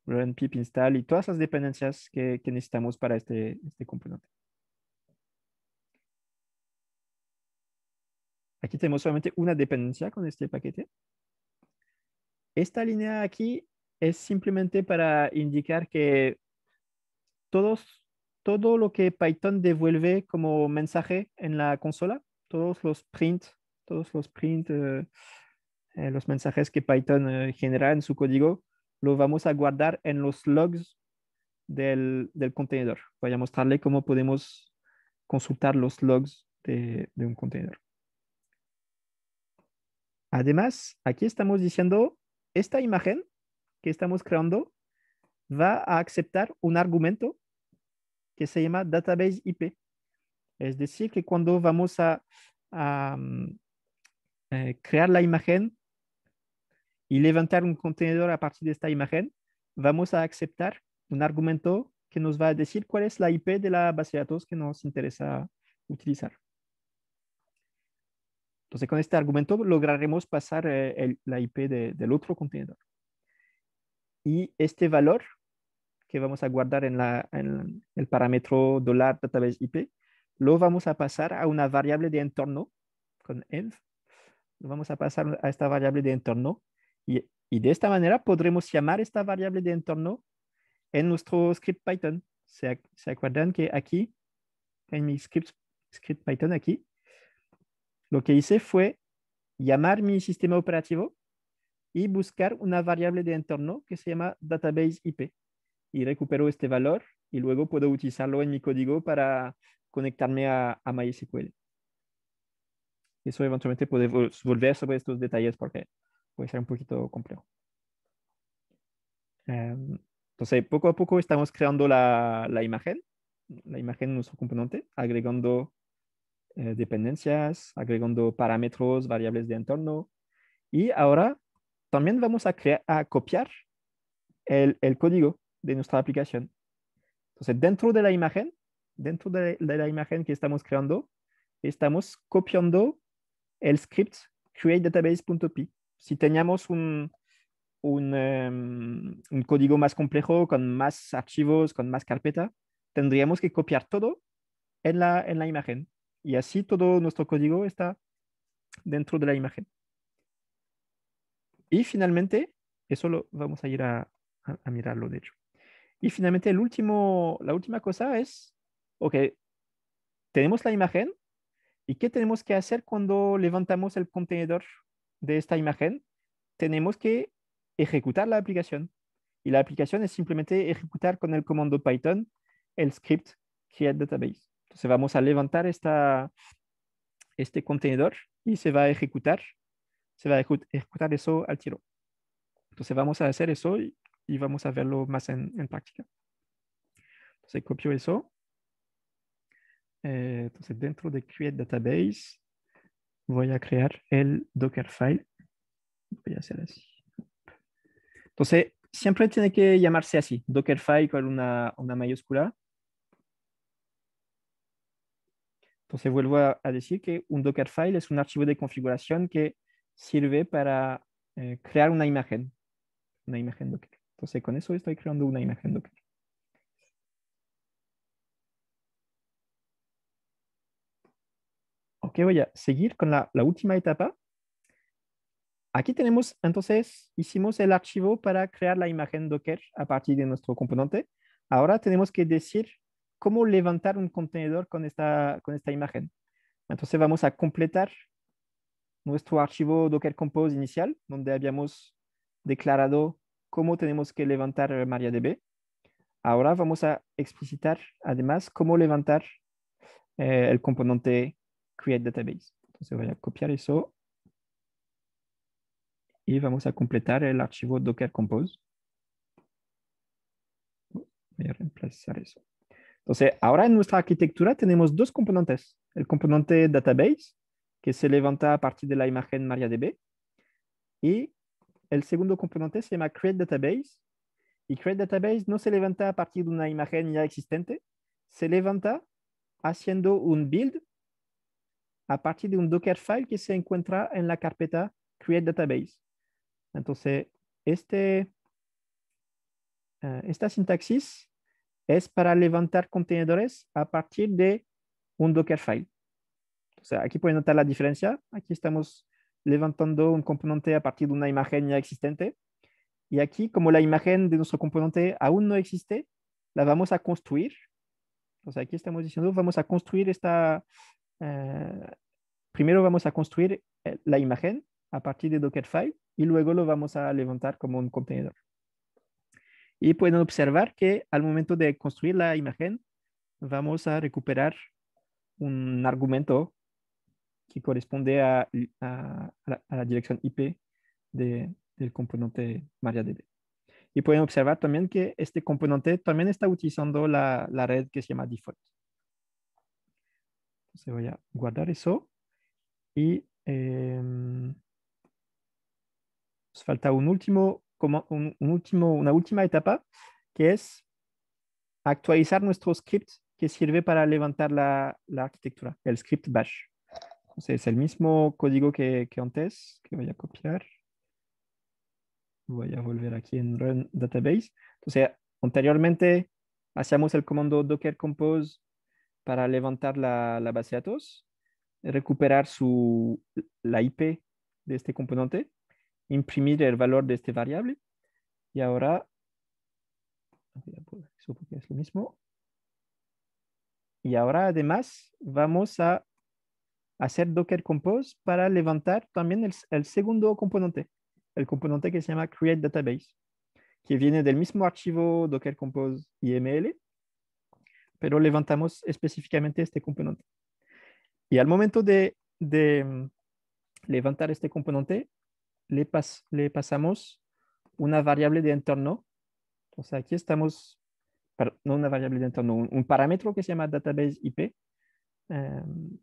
run pip install y todas las dependencias que, necesitamos para este, componente. Aquí tenemos solamente una dependencia con este paquete. Esta línea aquí es simplemente para indicar que todos, todo lo que Python devuelve como mensaje en la consola, todos los print, todos los print, eh, eh, los mensajes que Python eh, genera en su código, lo vamos a guardar en los logs del, contenedor. Voy a mostrarle cómo podemos consultar los logs de, un contenedor. Además, aquí estamos diciendo, esta imagen que estamos creando va a aceptar un argumento que se llama database IP. Es decir, que cuando vamos a mm, eh, crear la imagen, y levantar un contenedor a partir de esta imagen, vamos a aceptar un argumento que nos va a decir cuál es la IP de la base de datos que nos interesa utilizar. Entonces, con este argumento lograremos pasar eh, la IP del otro contenedor. Y este valor que vamos a guardar en, el parámetro $databaseIP, IP, lo vamos a pasar a una variable de entorno con env. Lo vamos a pasar a esta variable de entorno y, de esta manera podremos llamar esta variable de entorno en nuestro script Python. ¿Se, acuerdan que aquí, en mi script, script Python aquí, lo que hice fue llamar mi sistema operativo y buscar una variable de entorno que se llama database IP. Y recupero este valor y luego puedo utilizarlo en mi código para conectarme a, a MySQL. Eso eventualmente podemos volver sobre estos detalles porque puede ser un poquito complejo. Em, entonces, poco a poco estamos creando la, imagen, la imagen de nuestro componente, agregando eh, dependencias, agregando parámetros, variables de entorno. Y ahora también vamos a, a copiar el, código de nuestra aplicación. Entonces, dentro de la imagen, dentro de, la imagen que estamos creando, estamos copiando el script create si teníamos em, un, código más complejo, con más archivos, con más carpeta, tendríamos que copiar todo en la, en la imagen. Y así todo nuestro código está dentro de la imagen. Y finalmente, eso lo vamos a ir a, mirarlo, de hecho. Y finalmente, el último, la última cosa es, ok, tenemos la imagen, ¿y qué tenemos que hacer cuando levantamos el contenedor de esta imagen, tenemos que ejecutar la aplicación. Y la aplicación es simplemente ejecutar con el comando Python el script create database. Entonces vamos a levantar esta, este contenedor y se va a ejecutar. Se va a ejecutar eso al tiro. Entonces vamos a hacer eso y, vamos a verlo más en, práctica. Entonces copio eso. Eh, entonces dentro de create database voy a crear el Dockerfile. Voy a hacer así. Entonces, siempre tiene que llamarse así, Dockerfile con una, una mayúscula. Entonces, vuelvo a, decir que un Dockerfile es un archivo de configuración que sirve para eh, crear una imagen. Una imagen Docker. Entonces, con eso estoy creando una imagen Docker. voy a seguir con la, última etapa. Aquí tenemos, entonces, hicimos el archivo para crear la imagen Docker a partir de nuestro componente. Ahora tenemos que decir cómo levantar un contenedor con esta, con esta imagen. Entonces vamos a completar nuestro archivo Docker Compose inicial, donde habíamos declarado cómo tenemos que levantar MariaDB. Ahora vamos a explicitar además cómo levantar eh, el componente create database. Entonces voy a copiar eso y vamos a completar el archivo Docker Compose. Voy a reemplazar eso. Entonces, ahora en nuestra arquitectura tenemos dos componentes. El componente database, que se levanta a partir de la imagen MariaDB. Y el segundo componente se llama create database. Y create database no se levanta a partir de una imagen ya existente, se levanta haciendo un build a partir de un Dockerfile que se encuentra en la carpeta Create Database. Entonces, este, eh, esta sintaxis es para levantar contenedores a partir de un Dockerfile. O sea, aquí pueden notar la diferencia. Aquí estamos levantando un componente a partir de una imagen ya existente. Y aquí, como la imagen de nuestro componente aún no existe, la vamos a construir. O aquí estamos diciendo, vamos a construir esta, eh, primero vamos a construir eh, la imagen a partir de Dockerfile y luego lo vamos a levantar como un contenedor. Y pueden observar que al momento de construir la imagen, vamos a recuperar un argumento que corresponde a, la, dirección IP del componente MariaDB. Y pueden observar también que este componente también está utilizando la red que se llama default voy a guardar eso y em, nos falta un último, último, una última etapa que es actualizar nuestro script que sirve para levantar la, arquitectura, el script bash. es el mismo código que, antes, que voy a copiar voy a volver aquí en Run Database. Entonces, anteriormente hacíamos el comando docker compose para levantar la, la base de datos, recuperar su, la IP de este componente, imprimir el valor de este variable y ahora, pues, es lo mismo, y ahora además vamos a hacer Docker Compose para levantar también el, el, segundo componente, el componente que se llama Create Database, que viene del mismo archivo Docker Compose IML, pero levantamos específicamente este componente. Y al momento de, mm, levantar este componente, le, le, pasamos una variable de entorno. Entonces aquí estamos, no una variable de entorno, un, parámetro que se llama database IP, em,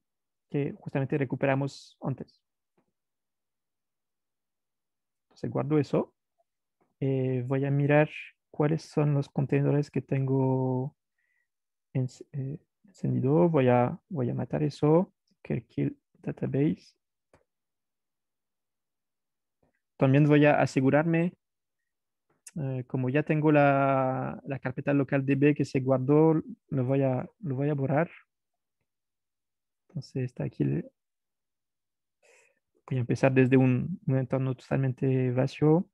que justamente recuperamos antes. Entonces guardo eso. Eh, voy a mirar cuáles son los contenedores que tengo eh, encendido, voy a, voy a matar eso, kill database. También voy a asegurarme, eh, como ya tengo la, la, carpeta local DB que se guardó, lo voy a, lo voy a borrar. Entonces está aquí. voy a empezar desde un, un entorno totalmente vacío.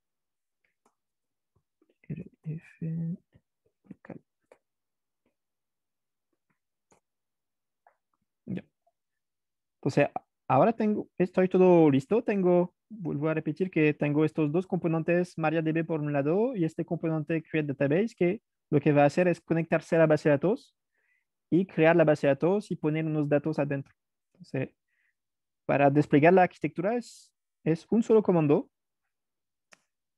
Entonces, ahora tengo, estoy todo listo, tengo, vuelvo a repetir que tengo estos dos componentes MariaDB por un lado y este componente Create Database que lo que va a hacer es conectarse a la base de datos y crear la base de datos y poner unos datos adentro. Entonces, para desplegar la arquitectura es, es un solo comando,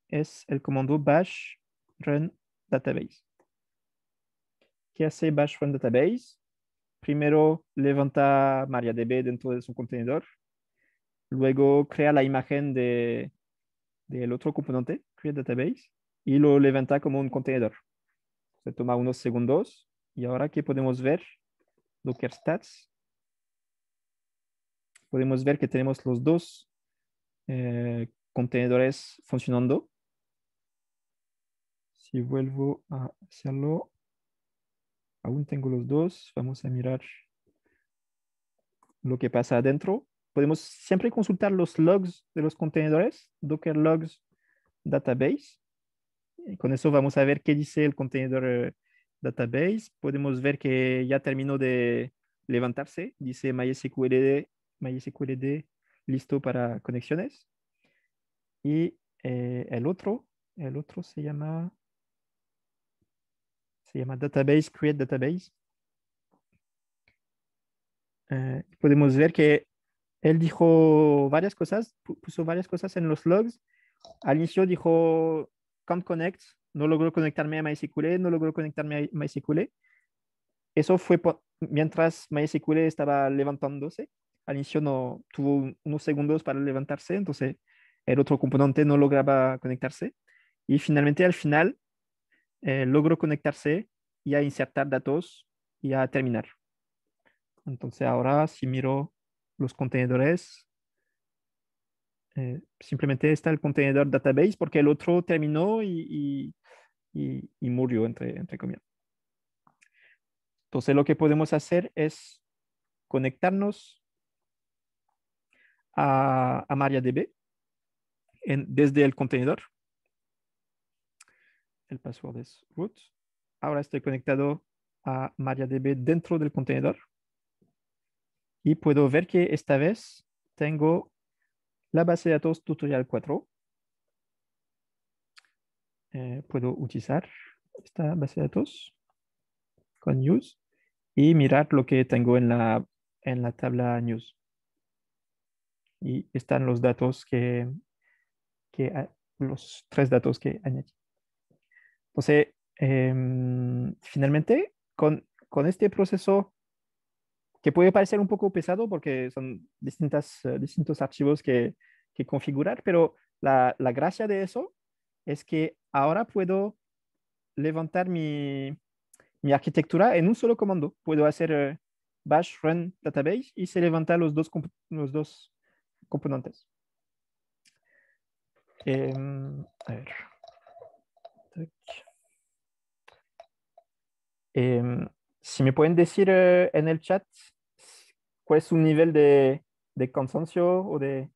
es el comando bash run database. ¿Qué hace bash run database? Primero, levanta MariaDB dentro de su contenedor. Luego, crea la imagen de, del otro componente, create database, y lo levanta como un contenedor. Se toma unos segundos. Y ahora, ¿qué podemos ver? Docker Stats. Podemos ver que tenemos los dos eh, contenedores funcionando. Si vuelvo a hacerlo, Aún tengo los dos. Vamos a mirar lo que pasa adentro. Podemos siempre consultar los logs de los contenedores, Docker Logs Database. con eso vamos a ver qué dice el contenedor eh, database. Podemos ver que ya terminó de levantarse. Dice MySQLD, MySQLD listo para conexiones. Y eh, el otro, el otro se llama se llama Database Create Database. Eh, podemos ver que él dijo varias cosas, puso varias cosas en los logs. Al inicio dijo can't Connect, no logró conectarme a MySQL, no logró conectarme a MySQL. Eso fue mientras MySQL estaba levantándose. Al inicio no tuvo unos segundos para levantarse, entonces el otro componente no lograba conectarse. Y finalmente, al final, eh, logró conectarse y a insertar datos y a terminar. Entonces ahora si miro los contenedores, eh, simplemente está el contenedor database porque el otro terminó y, murió, entre, entre comillas. Entonces lo que podemos hacer es conectarnos a, a MariaDB desde el contenedor el password es root. Ahora estoy conectado a MariaDB dentro del contenedor y puedo ver que esta vez tengo la base de datos tutorial 4. Eh, puedo utilizar esta base de datos con news y mirar lo que tengo en la, en la tabla news. Y están los datos que, que ah, los tres datos que añadí. Entonces, em, finalmente, con, este proceso que puede parecer un poco pesado porque son distintas, eh, distintos archivos que, configurar, pero la, gracia de eso es que ahora puedo levantar mi, mi arquitectura en un solo comando. Puedo hacer eh, bash run database y se levanta los dos, los dos componentes. Em, a ver. Em, si me pueden decir eh, en el chat cuál es su nivel de, consenso o de...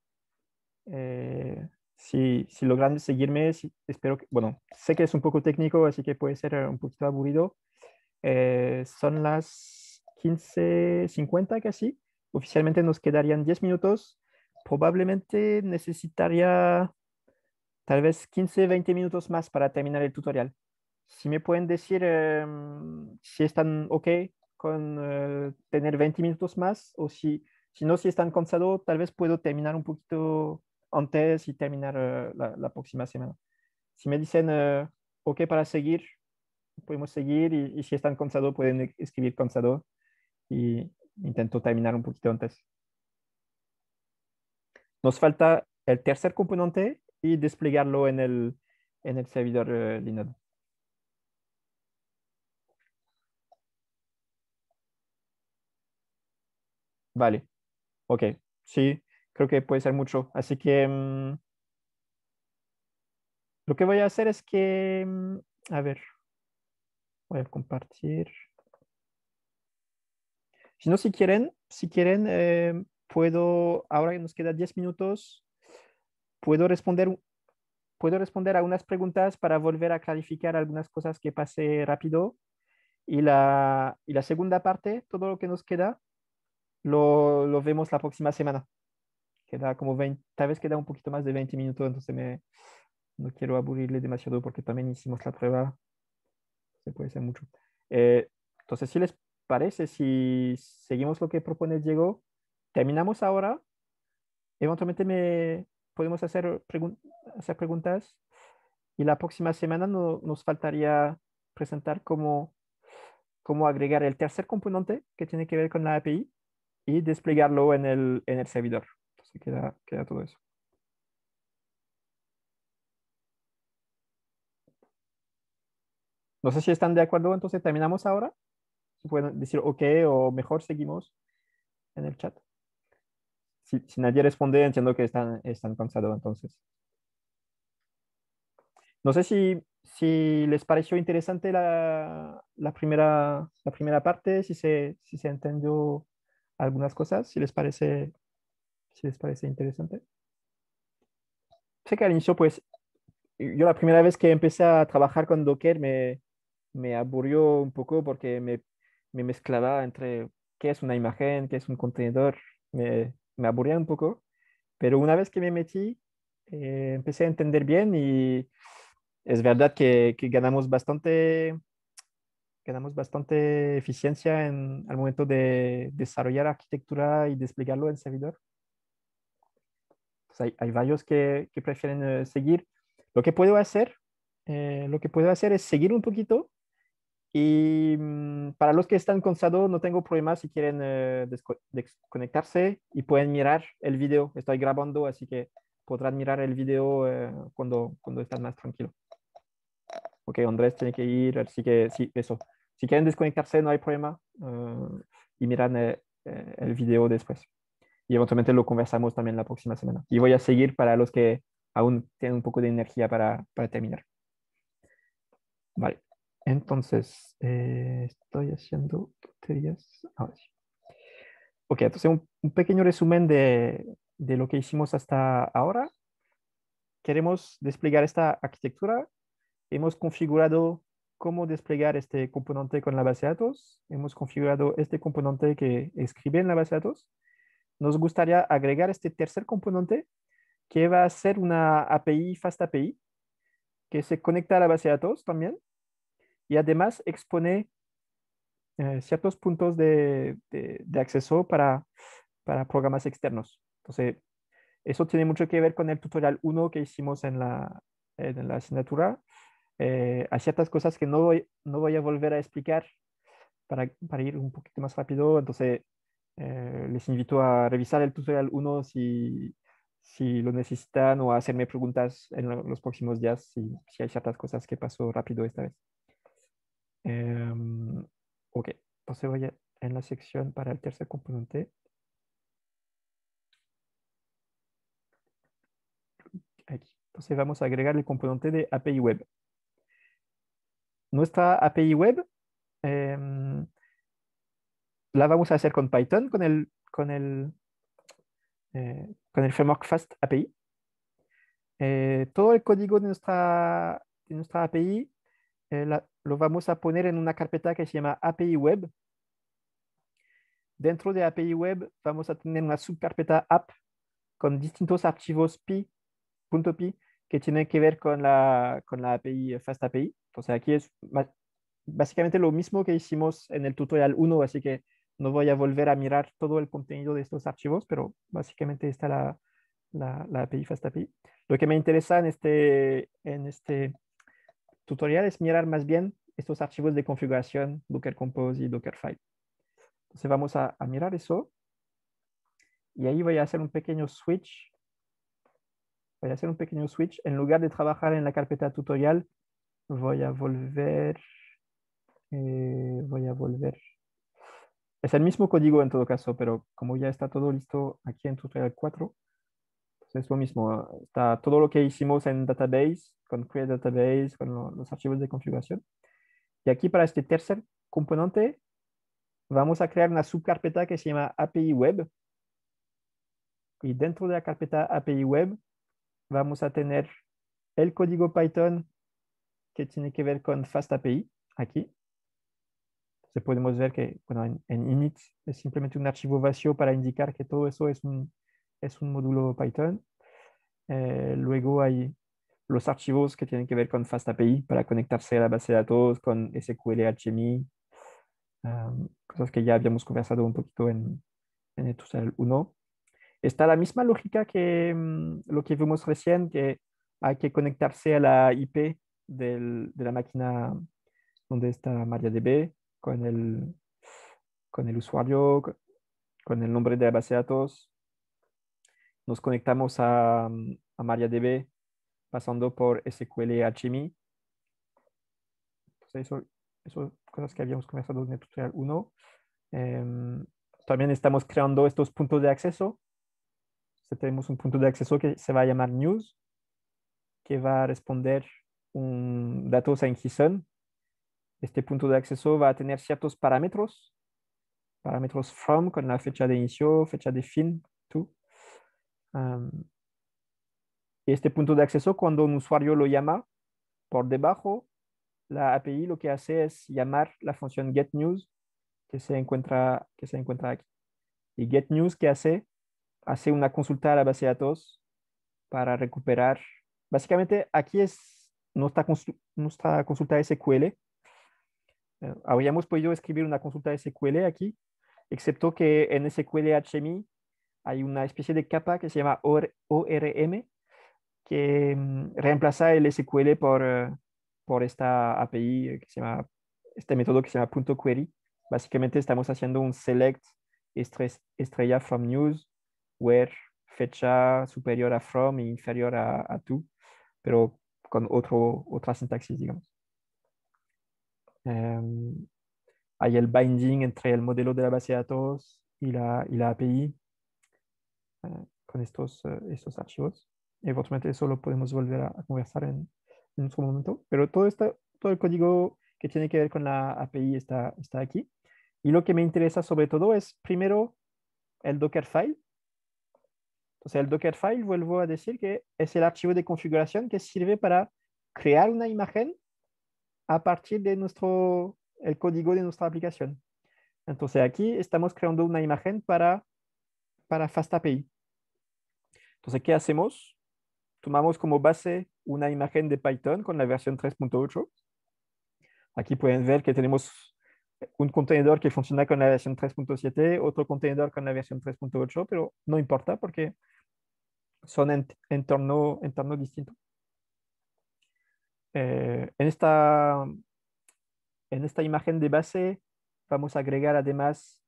Eh, si, si, logran seguirme, espero que... Bueno, sé que es un poco técnico, así que puede ser eh, un poquito aburrido. son las 15.50 casi. Oficialmente nos quedarían 10 minutos. Probablemente necesitaría tal vez 15, 20 minutos más para terminar el tutorial si me pueden decir em, si están ok con eh, tener 20 minutos más o si, si no, si están cansados, tal vez puedo terminar un poquito antes y terminar eh, la, próxima semana. Si me dicen eh, ok para seguir, podemos seguir y, si están cansados pueden e-, escribir cansado y intento terminar un poquito antes. Nos falta el tercer componente y desplegarlo en el, en el servidor Linux. Vale, ok, sí, creo que puede ser mucho. Así que mm, lo que voy a hacer es que, mm, a ver, voy a compartir. Si no, si quieren, si quieren, eh, puedo, ahora que nos queda 10 minutos, puedo responder, puedo responder a unas preguntas para volver a clarificar algunas cosas que pasé rápido. y la segunda parte, todo lo que nos queda, lo, lo, vemos la próxima semana. Queda como 20, tal vez queda un poquito más de 20 minutos, entonces me, no quiero aburrirle demasiado porque también hicimos la prueba. Se puede hacer mucho. Eh, entonces, si les parece, si seguimos lo que propone Diego, terminamos ahora. Eventualmente me podemos hacer, hacer preguntas y la próxima semana nos faltaría presentar cómo, cómo agregar el tercer componente que tiene que ver con la API y desplegarlo en el, en el servidor. Entonces queda, queda todo eso. No sé si están de acuerdo, entonces terminamos ahora. Si pueden decir ok o mejor seguimos en el chat. Si, nadie responde, entiendo que están, están cansados entonces. No sé si, les pareció interesante la, primera, la primera parte, si se, si se entendió algunas cosas, si les parece, si les parece interesante. Sé que al inicio, pues, yo la primera vez que empecé a trabajar con Docker me, me aburrió un poco porque me, me, mezclaba entre qué es una imagen, qué es un contenedor, me, me aburría un poco, pero una vez que me metí, eh, empecé a entender bien y es verdad que, que ganamos bastante damos bastante eficiencia en, al momento de desarrollar arquitectura y desplegarlo en servidor. Pues hay, varios que, prefieren eh, seguir. Lo que puedo hacer, eh, lo que puedo hacer es seguir un poquito y mm, para los que están cansados no tengo problema si quieren eh, desconectarse y pueden mirar el video. Estoy grabando, así que podrán mirar el video cuando, cuando están más tranquilos. Ok, Andrés tiene que ir, así que sí, eso. Si quieren desconectarse, no hay problema eh, y miran eh, eh, el video después. Y eventualmente lo conversamos también la próxima semana. Y voy a seguir para los que aún tienen un poco de energía para, para terminar. Vale, entonces estoy haciendo tonterías. Ok, entonces un, un pequeño resumen de, de lo que hicimos hasta ahora. Queremos desplegar esta arquitectura. Hemos configurado cómo desplegar este componente con la base de datos. Hemos configurado este componente que escribe en la base de datos. Nos gustaría agregar este tercer componente que va a ser una API, FastAPI, API, que se conecta a la base de datos también y además expone eh, ciertos puntos de, acceso para, para, programas externos. Entonces, eso tiene mucho que ver con el tutorial 1 que hicimos en la, en la asignatura hay eh, ciertas cosas que no voy, no voy a volver a explicar para, para ir un poquito más rápido. Entonces, eh, les invito a revisar el tutorial 1 si, si lo necesitan o a hacerme preguntas en los próximos días si, si hay ciertas cosas que pasó rápido esta vez. Em, ok, entonces voy a, en la sección para el tercer componente. Aquí. Entonces vamos a agregar el componente de API Web nuestra API web em, la vamos a hacer con Python, con el, con el, eh, con el framework Fast API. Eh, todo el código de nuestra, nuestra API eh, la, lo vamos a poner en una carpeta que se llama API Web. Dentro de API Web vamos a tener una subcarpeta app con distintos archivos .py que tienen que ver con la, con la API Fast API sea, aquí es básicamente lo mismo que hicimos en el tutorial 1, así que no voy a volver a mirar todo el contenido de estos archivos, pero básicamente está la, la, la API FastAPI. Lo que me interesa en este, en este tutorial es mirar más bien estos archivos de configuración Docker Compose y Docker File. Entonces vamos a, a mirar eso. Y ahí voy a hacer un pequeño switch. Voy a hacer un pequeño switch. En lugar de trabajar en la carpeta tutorial, voy a volver, eh, voy a volver. Es el mismo código en todo caso, pero como ya está todo listo aquí en tutorial 4, pues es lo mismo. Está todo lo que hicimos en database, con create database, con los archivos de configuración. Y aquí para este tercer componente, vamos a crear una subcarpeta que se llama API Web. Y dentro de la carpeta API Web, vamos a tener el código Python que tiene que ver con FastAPI aquí. se podemos ver que en, init es simplemente un archivo vacío para indicar que todo eso es un, es un módulo Python. Eh, luego hay los archivos que tienen que ver con FastAPI para conectarse a la base de datos con SQL, HMI, cosas que ya habíamos conversado un poquito en, en el 1. Está la misma lógica que mm, lo que vimos recién, que hay que conectarse a la IP del, de la máquina donde está MariaDB con el, con el usuario, con el nombre de la base de datos. Nos conectamos a, a MariaDB pasando por SQL HMI. eso, eso cosas que habíamos conversado en el tutorial 1. Em, también estamos creando estos puntos de acceso. Este, tenemos un punto de acceso que se va a llamar News, que va a responder un datos en JSON. este punto de acceso va a tener ciertos parámetros, parámetros from con la fecha de inicio, fecha de fin, to. y este punto de acceso, cuando un usuario lo llama por debajo, la API lo que hace es llamar la función getNews que se encuentra, que se encuentra aquí. Y getNews, ¿qué hace? Hace una consulta a la base de datos para recuperar. Básicamente, aquí es nuestra está, consulta de SQL. Eh, habíamos podido escribir una consulta de SQL aquí, excepto que en SQL HMI hay una especie de capa que se llama ORM, que mm, reemplaza el SQL por, eh, por esta API que se llama, este método que se llama punto .query. Básicamente estamos haciendo un select estrella from news, where fecha superior a from e inferior a, a to, pero con otro, otra sintaxis, digamos. Em, hay el binding entre el modelo de la base de datos y la, API eh, con estos, eh, estos archivos. Eventualmente eso lo podemos volver a, conversar en, en, otro momento, pero todo, esta, todo el código que tiene que ver con la API está, está aquí. Y lo que me interesa sobre todo es primero el Dockerfile, sea, el Dockerfile, vuelvo a decir que es el archivo de configuración que sirve para crear una imagen a partir de nuestro, el código de nuestra aplicación. Entonces, aquí estamos creando una imagen para, para FastAPI. Entonces, ¿qué hacemos? Tomamos como base una imagen de Python con la versión 3.8. Aquí pueden ver que tenemos un contenedor que funciona con la versión 3.7, otro contenedor con la versión 3.8, pero no importa porque son en entorno, entorno distinto. Eh, en, esta, imagen de base vamos a agregar además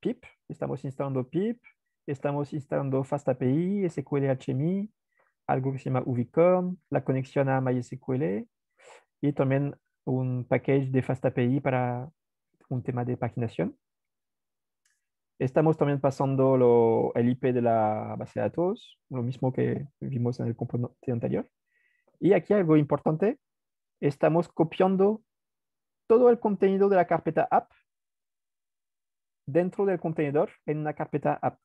pip, estamos instalando pip, estamos instalando FastAPI, SQL HMI, algo que se llama UVicom, la conexión a MySQL y también un package de FastAPI para un tema de paginación. Estamos también pasando lo, el IP de la base de datos, lo mismo que vimos en el componente anterior. Y aquí algo importante, estamos copiando todo el contenido de la carpeta app dentro del contenedor en una carpeta app.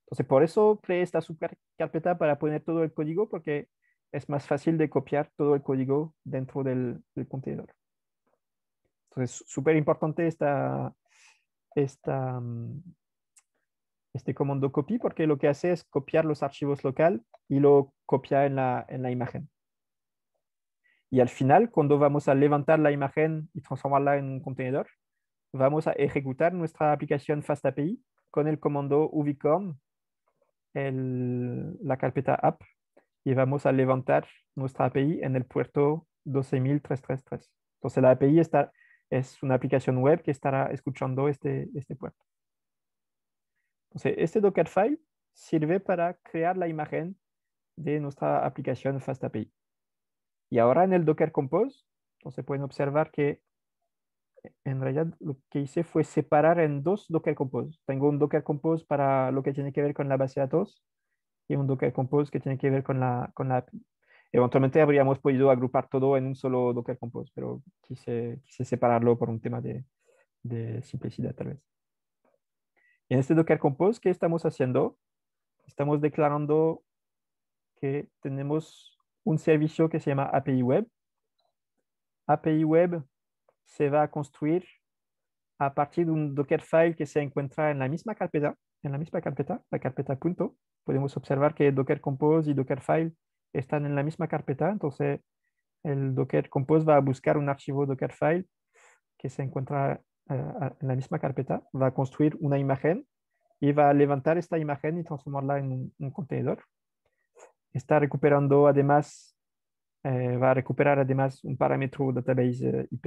Entonces, por eso creé esta subcarpeta para poner todo el código, porque es más fácil de copiar todo el código dentro del, contenedor. Entonces, súper importante esta, esta, mm, este comando copy porque lo que hace es copiar los archivos local y lo copia en la, en la imagen. Y al final, cuando vamos a levantar la imagen y transformarla en un contenedor, vamos a ejecutar nuestra aplicación FastAPI con el comando ubicom, el, la carpeta app, y vamos a levantar nuestra API en el puerto 12333. Entonces la API está, es una aplicación web que estará escuchando este, este puerto. Entonces, este Dockerfile sirve para crear la imagen de nuestra aplicación FastAPI. Y ahora en el Docker Compose, entonces pueden observar que eh, en realidad lo que hice fue separar en dos Docker Compose. Tengo un Docker Compose para lo que tiene que ver con la base de datos y un Docker Compose que tiene que ver con la, con la API. Eventualmente habríamos podido agrupar todo en un solo Docker Compose, pero quise, quise separarlo por un tema de, de simplicidad tal vez. En este Docker Compose, ¿qué estamos haciendo? Estamos declarando que tenemos un servicio que se llama API Web. API Web se va a construir a partir de un Docker File que se encuentra en la misma carpeta, en la misma carpeta, la carpeta punto. Podemos observar que Docker Compose y Docker File están en la misma carpeta, entonces el Docker Compose va a buscar un archivo Docker File que se encuentra en la misma carpeta, va a construir una imagen y va a levantar esta imagen y transformarla en un, contenedor. Está recuperando además, eh, va a recuperar además un parámetro database eh, IP.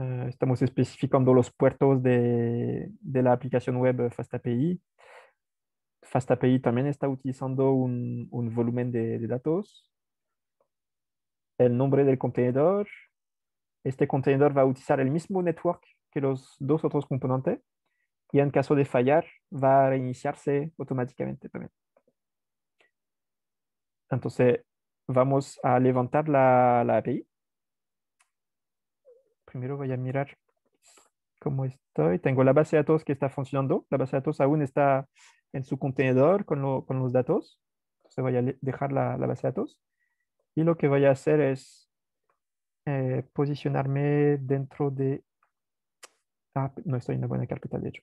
Eh, estamos especificando los puertos de, la aplicación web FastAPI. FastAPI también está utilizando un, volumen de datos. El nombre del contenedor, este contenedor va a utilizar el mismo network que los dos otros componentes y en caso de fallar va a reiniciarse automáticamente también. Entonces vamos a levantar la, API. Primero voy a mirar cómo estoy. Tengo la base de datos que está funcionando. La base de datos aún está en su contenedor con, con los datos. Entonces voy a dejar la base de datos. Y lo que voy a hacer es eh, posicionarme dentro de... Ah, no estoy en la buena carpeta, de hecho.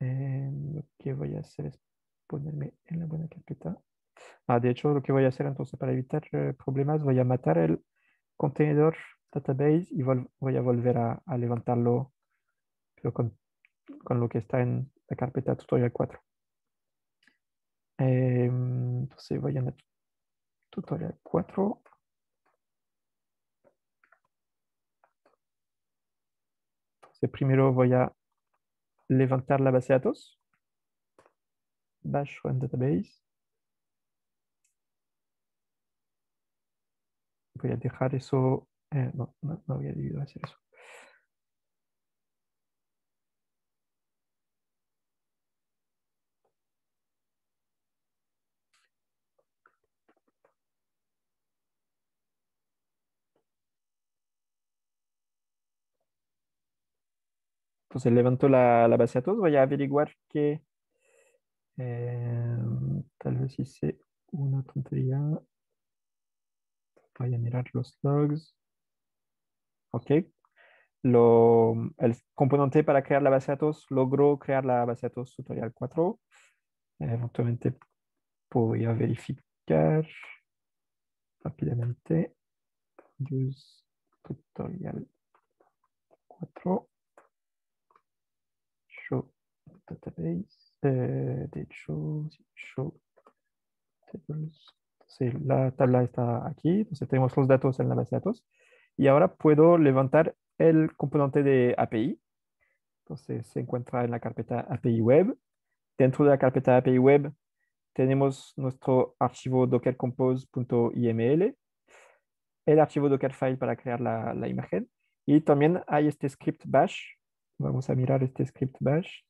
Eh, lo que voy a hacer es ponerme en la buena carpeta. Ah, de hecho, lo que voy a hacer entonces para evitar eh, problemas, voy a matar el contenedor database y voy a volver a, levantarlo pero con, lo que está en la carpeta tutorial 4. entonces voy a tutorial 4 primero voy a levantar la base de datos. Bash run database. Voy a dejar eso. Eh, no, no, voy a hacer eso. Pues, se levantó la, base de datos, voy a averiguar que em, tal vez hice una tontería. Voy a mirar los logs. Ok. Lo, el componente para crear la base de datos logró crear la base de datos tutorial 4. Eventualmente em, voy a verificar rápidamente. Use tutorial 4 show database, show, show tables. la tabla está aquí, entonces tenemos los datos en la base de datos. Y ahora puedo levantar el componente de API. Entonces se encuentra en la carpeta API Web. Dentro de la carpeta API Web tenemos nuestro archivo docker dockercompose.iml, el archivo Dockerfile para crear la imagen. Y también hay este script bash Vamos a mirar este script bash.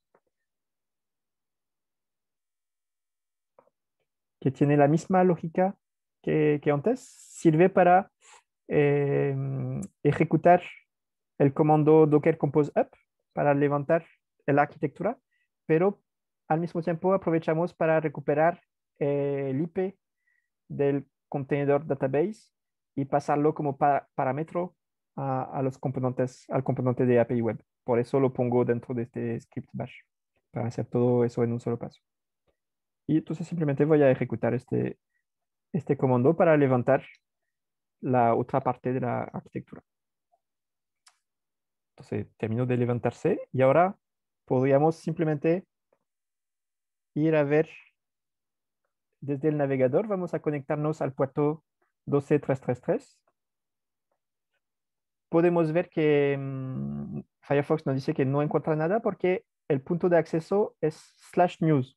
Que tiene la misma lógica que, antes. Sirve para em, ejecutar el comando docker compose up para levantar la arquitectura, pero al mismo tiempo aprovechamos para recuperar eh, el IP del contenedor database y pasarlo como parámetro a, los componentes, al componente de API web. Por eso lo pongo dentro de este script bash, para hacer todo eso en un solo paso. Y entonces simplemente voy a ejecutar este, este comando para levantar la otra parte de la arquitectura. Entonces terminó de levantarse y ahora podríamos simplemente ir a ver desde el navegador. Vamos a conectarnos al puerto 12333 podemos ver que mm, Firefox nos dice que no encuentra nada porque el punto de acceso es slash news.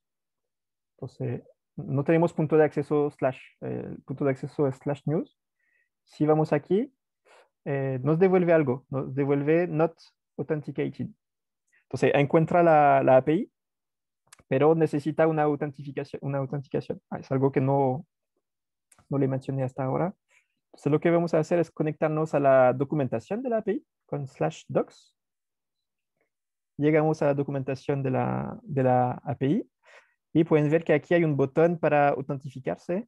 Entonces, no tenemos punto de acceso slash, el eh, punto de acceso es slash news. Si vamos aquí, eh, nos devuelve algo, nos devuelve not authenticated. Entonces, encuentra la, API, pero necesita una autentificación. Una autenticación. Ah, es algo que no, no le mencioné hasta ahora lo que vamos a hacer es conectarnos a la documentación de la API con slash docs. Llegamos a la documentación de la, de la API y pueden ver que aquí hay un botón para autentificarse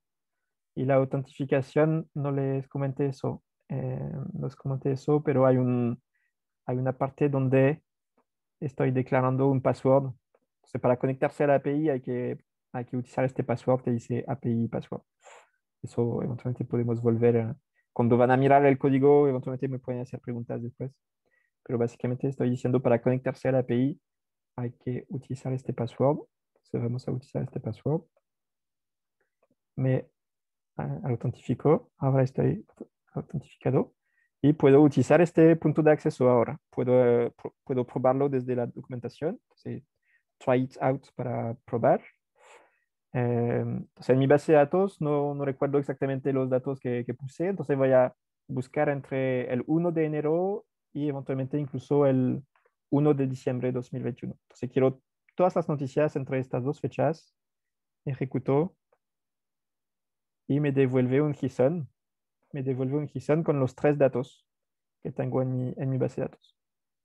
y la autentificación, no les comenté eso, eh, no les comenté eso, pero hay, un, hay una parte donde estoy declarando un password. para conectarse a la API hay que, hay que utilizar este password que dice API password eso eventualmente podemos volver a, cuando van a mirar el código, eventualmente me pueden hacer preguntas después. Pero básicamente estoy diciendo para conectarse a la API hay que utilizar este password. Entonces vamos a utilizar este password. Me ah, autentifico. Ahora estoy autentificado. Y puedo utilizar este punto de acceso ahora. Puedo, eh, puedo probarlo desde la documentación. Entonces, try it out para probar entonces, em, en mi base de datos no, recuerdo exactamente los datos que, puse, entonces voy a buscar entre el 1 de enero y eventualmente incluso el 1 de diciembre de 2021. Entonces, quiero todas las noticias entre estas dos fechas, ejecuto y me devuelve un JSON, me devuelve un JSON con los tres datos que tengo en mi, en mi base de datos.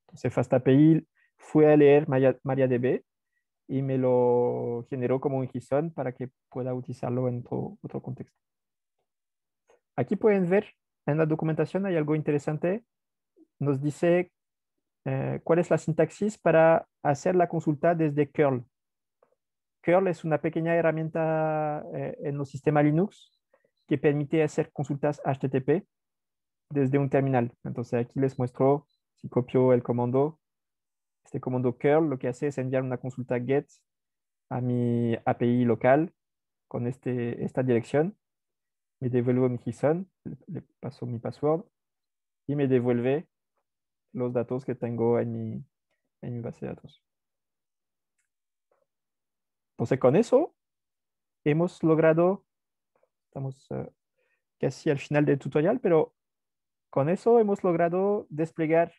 Entonces, FastAPI fue a leer MariaDB, y me lo generó como un JSON para que pueda utilizarlo en otro, otro contexto. Aquí pueden ver en la documentación hay algo interesante. Nos dice eh, cuál es la sintaxis para hacer la consulta desde curl. Curl es una pequeña herramienta eh, en los sistemas Linux que permite hacer consultas HTTP desde un terminal. Entonces aquí les muestro si copio el comando este comando curl lo que hace es enviar una consulta get a mi API local con este, esta dirección. Me devuelvo mi JSON, le paso mi password y me devuelve los datos que tengo en mi, base de datos. Entonces pues, con eso hemos logrado, estamos eh, casi al final del tutorial, pero con eso hemos logrado desplegar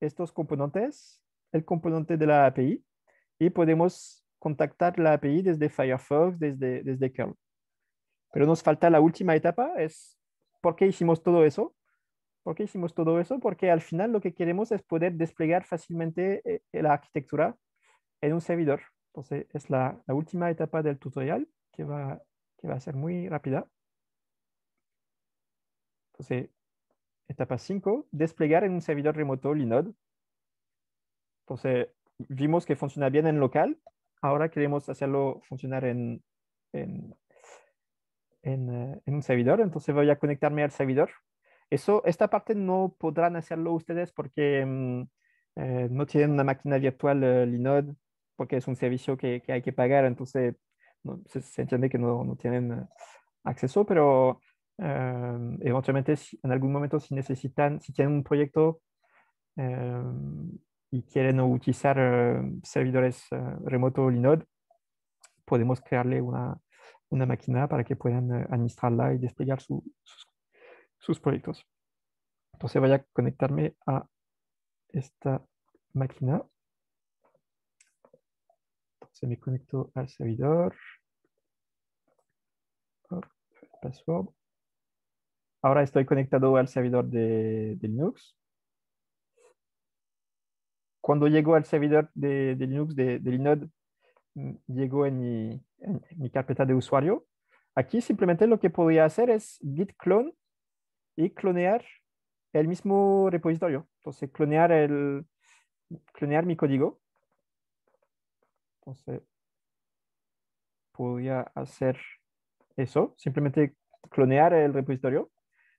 estos componentes el componente de la API y podemos contactar la API desde Firefox, desde, desde Curl. Pero nos falta la última etapa, es por qué hicimos todo eso. ¿Por qué hicimos todo eso? Porque al final lo que queremos es poder desplegar fácilmente eh, eh, la arquitectura en un servidor. Entonces, es la, última etapa del tutorial que va, que va a ser muy rápida. Entonces, etapa 5, desplegar en un servidor remoto Linode. Entonces, vimos que funciona bien en local, ahora queremos hacerlo funcionar en, eh, en, un servidor, entonces voy a conectarme al servidor. Eso, esta parte no podrán hacerlo ustedes porque mm, eh, no tienen una máquina virtual eh, Linode, porque es un servicio que, hay que pagar, entonces se, entiende que no, tienen acceso, pero eventualmente si, en algún momento si necesitan, si tienen un proyecto y quieren utilizar eh, servidores eh, remoto Linux podemos crearle una, máquina para que puedan eh, administrarla y desplegar sus, proyectos. Entonces voy a conectarme a esta máquina. Entonces me conecto al servidor. Password. Ahora estoy conectado al servidor de Linux cuando llegó al servidor de, Linux de, de, Linode, mm, llegó en mi, carpeta de usuario. Aquí simplemente lo que podía hacer es git clone y clonear el mismo repositorio. Entonces, clonear, el, mi código. Entonces, podría hacer eso, simplemente clonear el repositorio.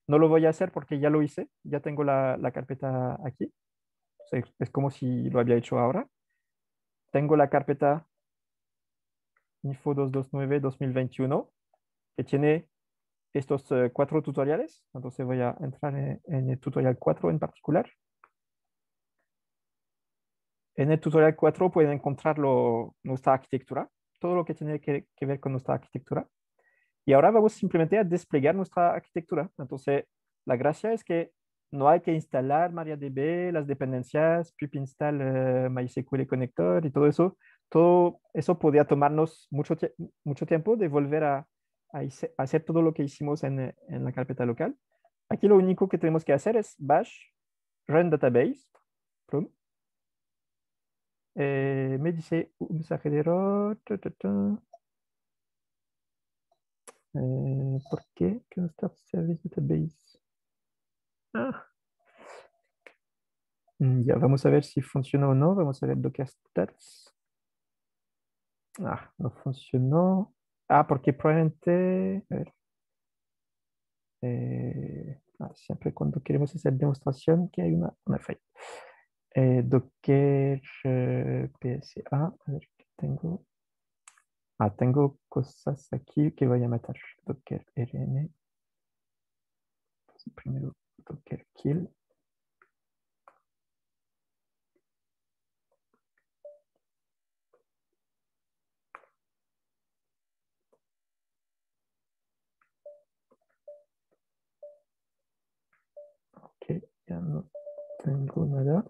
No lo voy a hacer porque ya lo hice, ya tengo la, la carpeta aquí es como si lo había hecho ahora. Tengo la carpeta Info 229 2021 que tiene estos eh, cuatro tutoriales. Entonces voy a entrar en, el tutorial 4 en particular. En el tutorial 4 pueden encontrar nuestra arquitectura, todo lo que tiene que, ver con nuestra arquitectura. Y ahora vamos simplemente a desplegar nuestra arquitectura. Entonces, la gracia es que no hay que instalar MariaDB, las dependencias, pip install eh, MySQL Connector y todo eso. Todo eso podría tomarnos mucho, mucho tiempo de volver a, hacer todo lo que hicimos eh, en, la carpeta local. Aquí lo único que tenemos que hacer es bash run database. Eh, me dice un mensaje de error. ¿Por qué? ¿Qué no está service database? Ah. Mm, ya, vamos a ver si funciona o no. Vamos a ver docker stats. Ah, no funcionó. Ah, porque probablemente... Eh, ah, siempre cuando queremos hacer demostración que hay una, una falla. Eh, docker eh, PSA. A ver, ¿qué tengo? Ah, tengo cosas aquí que voy a matar. Docker RM. Pues, primero calcul. Ok, un tango nada.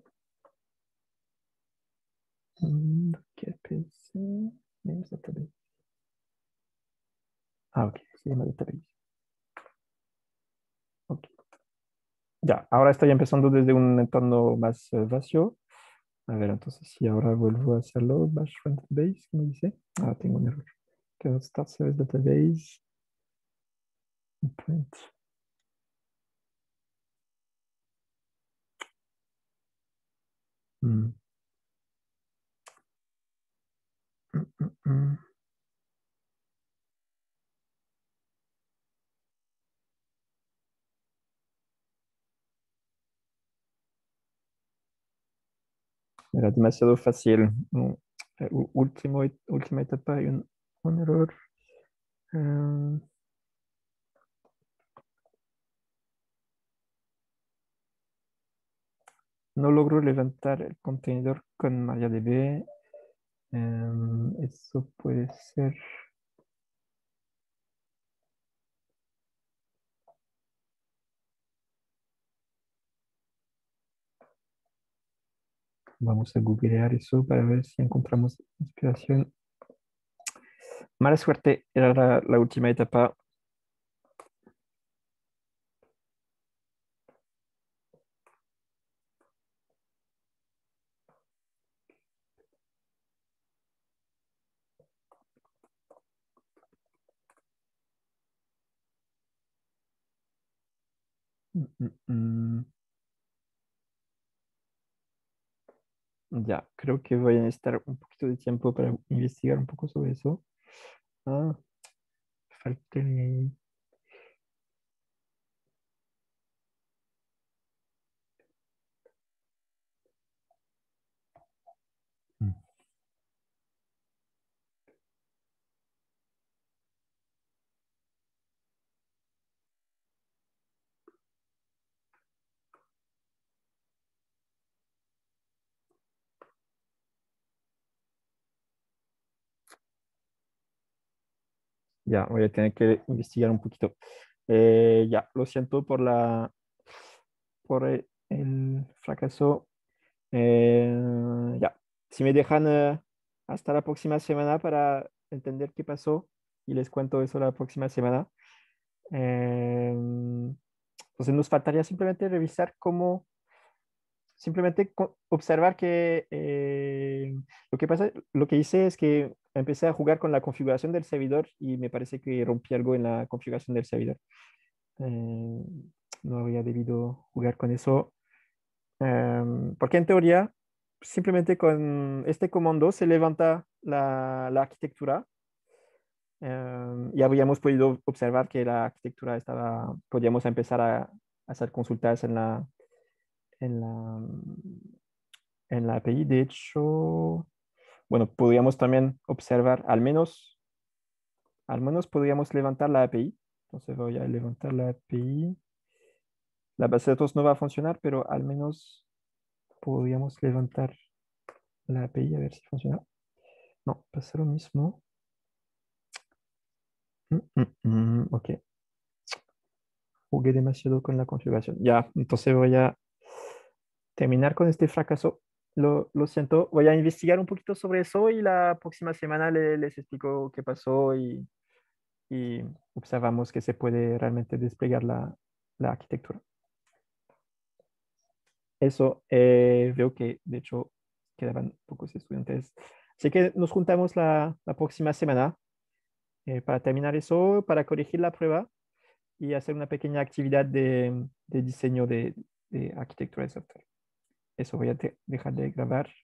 Ah, ok, c'est Ya, ahora estoy empezando desde un entorno más eh, vacío. A ver, entonces si ahora vuelvo a hacerlo, bash front, base, me dice? Ah, tengo un error. Cannot start service database. Print. Mm. Mm, mm, Era demasiado fácil. Eh, último, última etapa hay un, error. Em, no logro levantar el contenedor con MariaDB. Em, eso puede ser. Vamos a googlear eso para ver si encontramos inspiración. Mala suerte era la, última etapa Ya, creo que voy a necesitar un poquito de tiempo para investigar un poco sobre eso. Ah, falta el Ya, voy a tener que investigar un poquito. Eh, ya, lo siento por la por e, el, fracaso. Eh, ya, si me dejan eh, hasta la próxima semana para entender qué pasó y les cuento eso la próxima semana. entonces pues nos faltaría simplemente revisar cómo simplemente observar que eh, lo que pasa, lo que hice es que empecé a jugar con la configuración del servidor y me parece que rompí algo en la configuración del servidor. Eh, no había debido jugar con eso. Em, porque en teoría, simplemente con este comando se levanta la, arquitectura em, y habíamos podido observar que la arquitectura estaba, podíamos empezar a hacer consultas en la, en la, en la API. De hecho, bueno, podríamos también observar, al menos, al menos podríamos levantar la API. Entonces voy a levantar la API. La base de datos no va a funcionar, pero al menos podríamos levantar la API a ver si funciona. No, pasa lo mismo. Mm, mm, mm, ok. Jugué demasiado con la configuración. Ya, entonces voy a terminar con este fracaso. Lo, siento, voy a investigar un poquito sobre eso y la próxima semana les explico qué pasó y, observamos que se puede realmente desplegar la, arquitectura. Eso, eh, veo que de hecho quedaban pocos estudiantes. Así que nos juntamos la, próxima semana eh, para terminar eso, para corregir la prueba y hacer una pequeña actividad de, diseño de, de arquitectura de software eso voy a dejar de grabar.